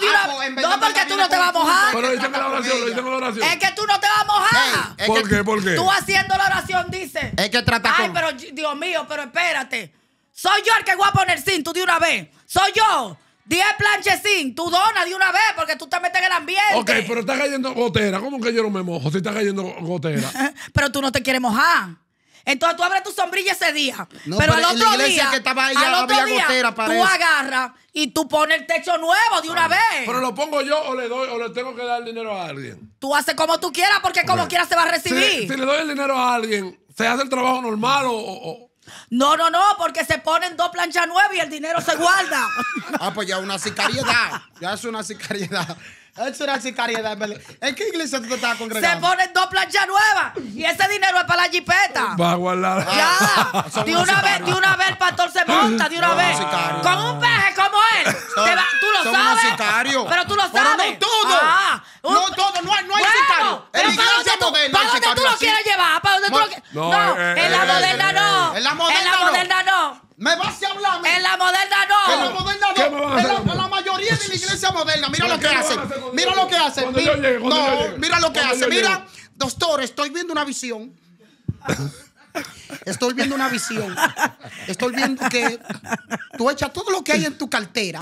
de una ah, pues, No, porque tú no te vas a mojar. Pero dicen la oración, lo dicen la oración. Es que tú no te vas a mojar. ¿Por qué? ¿Por qué? Tú haciendo la oración dices. Es que trata Ay, pero Dios mío, pero espérate. Soy yo el que voy a poner Tú de una vez. Soy yo. Diez planches sin. tú dona, de una vez porque tú te metes en el ambiente. Ok, pero está cayendo gotera. ¿Cómo que yo no me mojo si está cayendo gotera? pero tú no te quieres mojar. Entonces tú abres tu sombrilla ese día. pero, al otro día. al otro había Tú agarras y tú pones el techo nuevo de una vez. Pero lo pongo yo o le doy o le tengo que dar el dinero a alguien. Tú haces como tú quieras porque como quieras se va a recibir. Si, le doy el dinero a alguien, ¿se hace el trabajo normal o, no, no, no, porque se ponen dos planchas nuevas y el dinero se guarda. ah, pues ya una sicariedad. Ya es una sicariedad era cariedad, ¿En qué iglesia tú te estás congregando? Se ponen dos planchas nuevas y ese dinero es para la jipeta. Va a guardar. Ya. Ah, de una, vez, de una vez el pastor se monta, de una vez. Con un peje como él. tú lo sabes. Pero tú lo sabes. no todo. Ah. no todo. No hay, no hay sicario. ¿Para dónde tú, ¿Para dónde tú lo quieres llevar? ¿Para dónde tú lo quieres? Eh, eh, eh, no, en la moderna no. En la moderna no. ¿Me vas a hablar? En la moderna no. En la moderna no. En la, mayoría de la iglesia moderna. Mira lo que hacen. Mira lo que hacen. no, mira lo que hacen. Mira, doctor, estoy viendo una visión. Estoy viendo una visión. Estoy viendo que tú echas todo lo que hay en tu cartera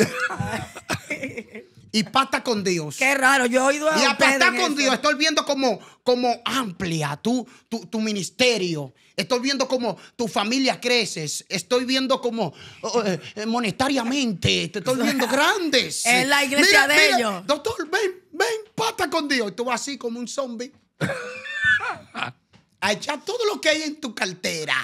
y pata con Dios. Qué raro, yo he oído a Y a pata con Dios, estoy viendo como, como amplia tu, tu, ministerio. Estoy viendo como tu familia creces. Estoy viendo como oh, oh, eh, monetariamente. Te estoy viendo grandes. En la iglesia de ellos. Doctor, ven, ven, pata con Dios. Y tú vas así como un zombie. a echar todo lo que hay en tu cartera.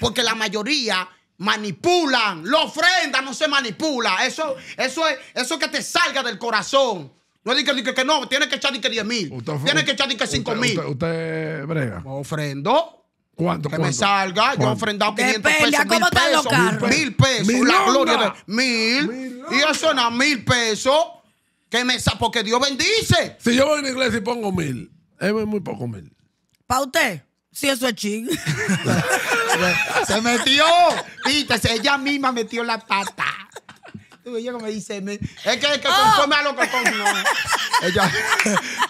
Porque la mayoría manipulan, la ofrenda no se manipula. Eso, eso es eso que te salga del corazón. No es que, que, no, tiene que echar que 10 mil. Tiene que echar que 5 mil. Usted, brega. Ofrendo. ¿Cuánto? Que me salga, Yo yo ofrendado 500 pesos. ¿cómo están los carros? Mil pesos, mil la gloria mil. Y eso era mil pesos. Que me porque Dios bendice. Si yo voy a la iglesia y pongo mil, es muy poco mil. ¿Para usted? Sí, eso es ching. se metió. ella misma metió la pata. Ella como dice, me, es que, es que conforme a lo que conmigo. Ella,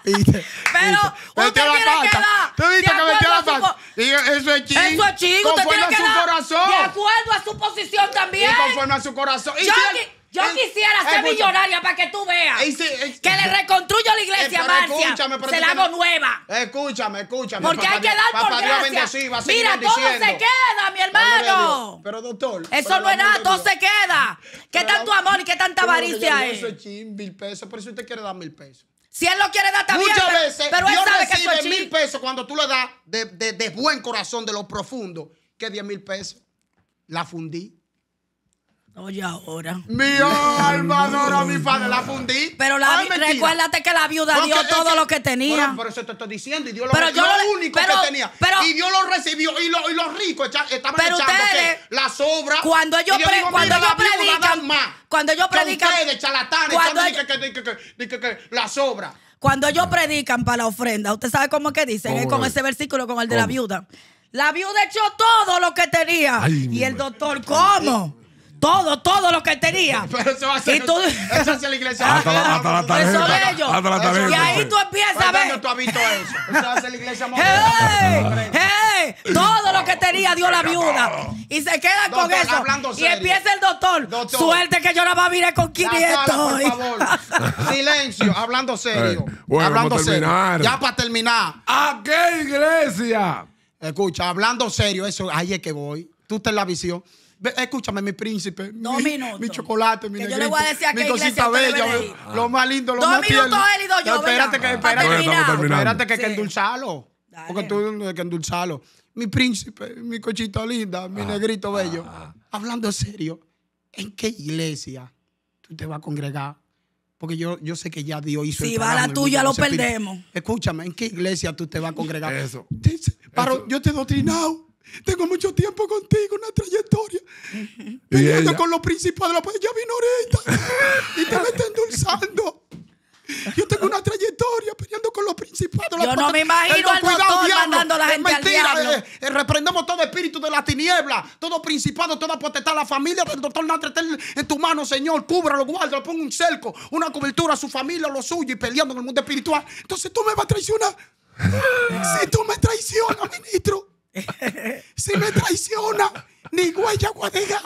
Pero metió usted la pata. Tú viste que metió la pata. eso es ching. Eso es ching. Conforme usted tiene a su que corazón. De acuerdo a su posición también. Y conforme a su corazón. Y Chucky, yo quisiera ser millonaria para que tú veas. que le reconstruyo la iglesia, Marcia. Se la hago nueva. Escúchame, escúchame. Porque hay que dar por papá gracia. Mira, todo se queda, mi hermano. Pero doctor. Eso no es nada, todo se queda. ¿Qué tanto amor y qué tanta avaricia es? Eso es chin, mil pesos. Por eso usted quiere dar mil pesos. Si él lo quiere dar también. Muchas veces pero él Dios sabe recibe que mil pesos cuando tú le das de, de, de buen corazón, de lo profundo, que diez mil pesos. La fundí. Oye, ahora. Mi alma a mi padre, la fundí. Pero la, recuérdate que la viuda dio todo lo que tenía. por eso te estoy diciendo. Y Dios lo, pero yo único que tenía. y Dios lo recibió. Y, los ricos estaban echando que las sobra. Cuando ellos, pre, digo, cuando ellos predican. Más cuando ellos predican. Ustedes, charlatanes, cuando ellos, que, las Cuando ellos predican para la ofrenda, ¿usted sabe cómo es que dicen? con ese versículo, con el de la viuda. La viuda echó todo lo que tenía. y el doctor, ¿cómo? Todo, todo lo que tenía. Pero eso va a ser, y eso la iglesia. Hasta la, eso de ellos. la Y ahí tú empiezas a pues ver. tú has visto eso? la iglesia Hey, todo lo que tenía dio la viuda. Y se queda con eso. Y empieza el doctor. Suerte que yo la va a mirar con 500. por favor. Silencio, hablando serio. hablando serio. Ya para terminar. ¿A qué iglesia? Escucha, hablando serio, eso, ahí es que voy. Tú te la visión. Escúchame, mi príncipe. mi, chocolate, mi negrito, Yo le voy a decir mi cosita bella. Lo más lindo, lo más tierno. Dos minutos él y dos Espérate que, espérate, espérate que, endulzarlo. Porque tú tienes que endulzarlo. Mi príncipe, mi cochita linda, mi ah, negrito ah, bello. Ah. Hablando en serio, ¿en qué iglesia tú te vas a congregar? Porque yo, yo sé que ya Dios hizo el el Si va la tuya, lo perdemos. Escúchame, ¿en qué iglesia tú te vas a congregar? Eso. yo te he doctrinado. Tengo mucho tiempo contigo, una trayectoria. Peleando con los principados. de la Ya vino ahorita y te me está endulzando. Yo tengo una trayectoria peleando con los principados. Yo no me imagino al doctor mandando a la gente mentira, al eh, eh, reprendemos todo espíritu de la tiniebla, todo principado, toda potestad. La familia del doctor Natre está en, tu mano, Señor. Cúbralo, guárdalo, ponga un cerco, una cobertura a su familia, lo suyo y peleando en el mundo espiritual. Entonces tú me vas a traicionar. si tú me traicionas, ministro. si me traiciona, ni huella guadega.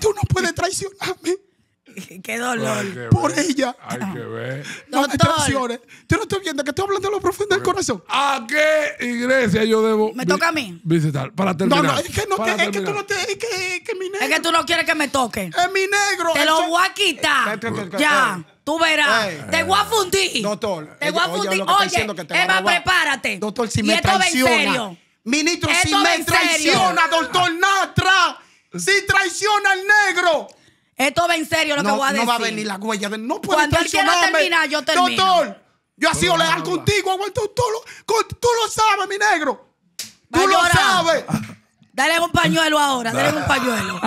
Tú no puedes traicionarme. Qué dolor. Por ella. Ay, que ver. No te traiciones. Yo no estoy viendo que estoy hablando de lo profundo del corazón. ¿A qué iglesia yo debo Me toca a mí. visitar? Para terminar. No, no, es que, no es que tú no te. que, mi negro. Es que tú no quieres que me toque. Es mi negro. Te lo voy a quitar. Eh, eh, eh, ya. Tú verás. te voy a fundir. Doctor. Te voy a fundir. Oye, Emma prepárate. Doctor, si me traiciona. en serio. Ministro, si me traiciona, doctor Natra, si traiciona al negro. Esto va en serio lo que voy a decir. No va a venir la huella de. No puede Cuando traicionarme. quiera terminar, yo termino. Doctor, yo he sido leal contigo, tú, tú, tú, lo sabes, mi negro. Tú lo sabes. Dale un pañuelo ahora, dale un pañuelo.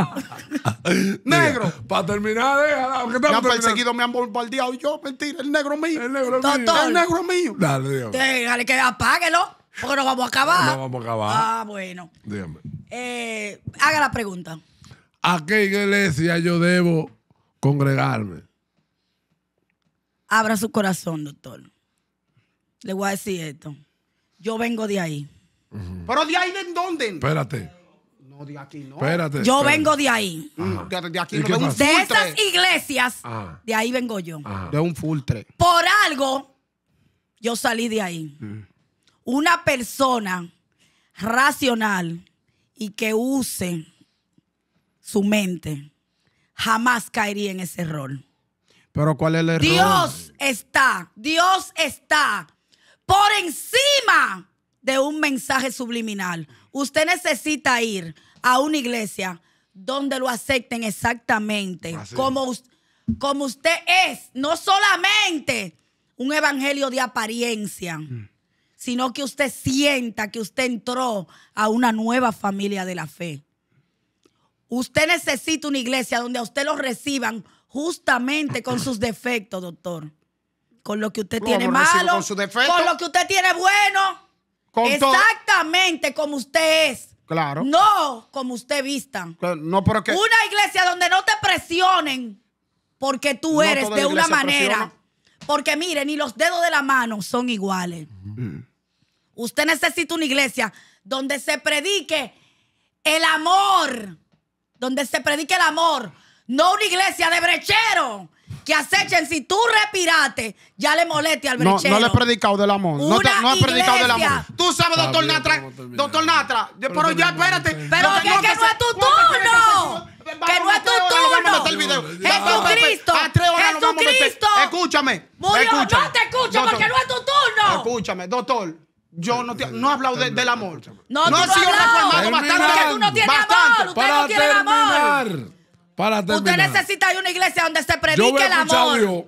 negro. Para terminar, déjala. Eh, me han perseguido, me han bombardeado. Yo, mentira, el negro mío. El negro mío. El negro mío. Dale, Dios. Déjale que apáguelo. Porque no vamos a acabar. vamos a acabar. Ah, bueno. Dígame. Eh, haga la pregunta. ¿A qué iglesia yo debo congregarme? Abra su corazón, doctor. Le voy a decir esto. Yo vengo de ahí. ¿Pero de ahí de dónde? Espérate. No, de aquí no. Espérate. Yo vengo de ahí. Mm, de, aquí no, de, de esas iglesias, de ahí vengo yo. De un fultre. Por algo, yo salí de ahí una persona racional y que use su mente jamás caería en ese error. Pero ¿cuál es el error? Dios está, Dios está por encima de un mensaje subliminal. Usted necesita ir a una iglesia donde lo acepten exactamente ah, como, como usted es, no solamente un evangelio de apariencia. Mm sino que usted sienta que usted entró a una nueva familia de la fe. Usted necesita una iglesia donde a usted lo reciban justamente con sus defectos, doctor. Con lo que usted tiene malo, con, lo que usted tiene bueno. exactamente como usted es. Claro. No como usted vista. No, pero Una iglesia donde no te presionen porque tú eres de una manera. Porque mire, ni los dedos de la mano son iguales. Mm. Usted necesita una iglesia donde se predique el amor, donde se predique el amor, no una iglesia de brechero. Que acechen, si tú respiraste, ya le moleste al brechero. No, no le he predicado del amor. no, le he predicado del amor. Tú sabes, doctor Natra. Doctor Natra, pero, pero ya espérate. Pero no, que, no es tu turno. Que no es tu turno. Jesucristo. Ah, Jesucristo. Escúchame. Murió. Escúchame. No te escucho porque no es tu turno. Escúchame, doctor. Yo no, te, no he hablado de, del amor. No, no he sido reformado bastante. Porque tú no tienes amor. Usted para no quiere terminar, el amor. Para terminar. Usted necesita ir una iglesia donde se predique yo el amor. Yo,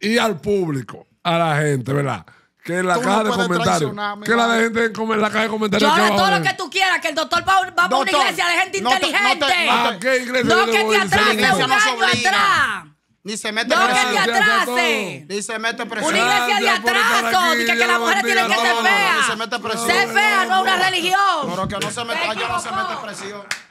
y al público, a la gente, ¿verdad? Que en la caja no de comentarios. Que la de gente en la caja de comentarios. Yo hago todo lo que tú quieras, que el doctor va, va a una iglesia de gente no inteligente. no, te, no, ¿A iglesia? No, que te un año atrás. Ni se mete presión. No, que te atrase. Ni eh. se mete presión. Una iglesia de atraso. Dice que las mujeres tienen que ser feas. Ni se mete presión. Ser fea no es una religión. Pero que no se meta, yo no se mete presión.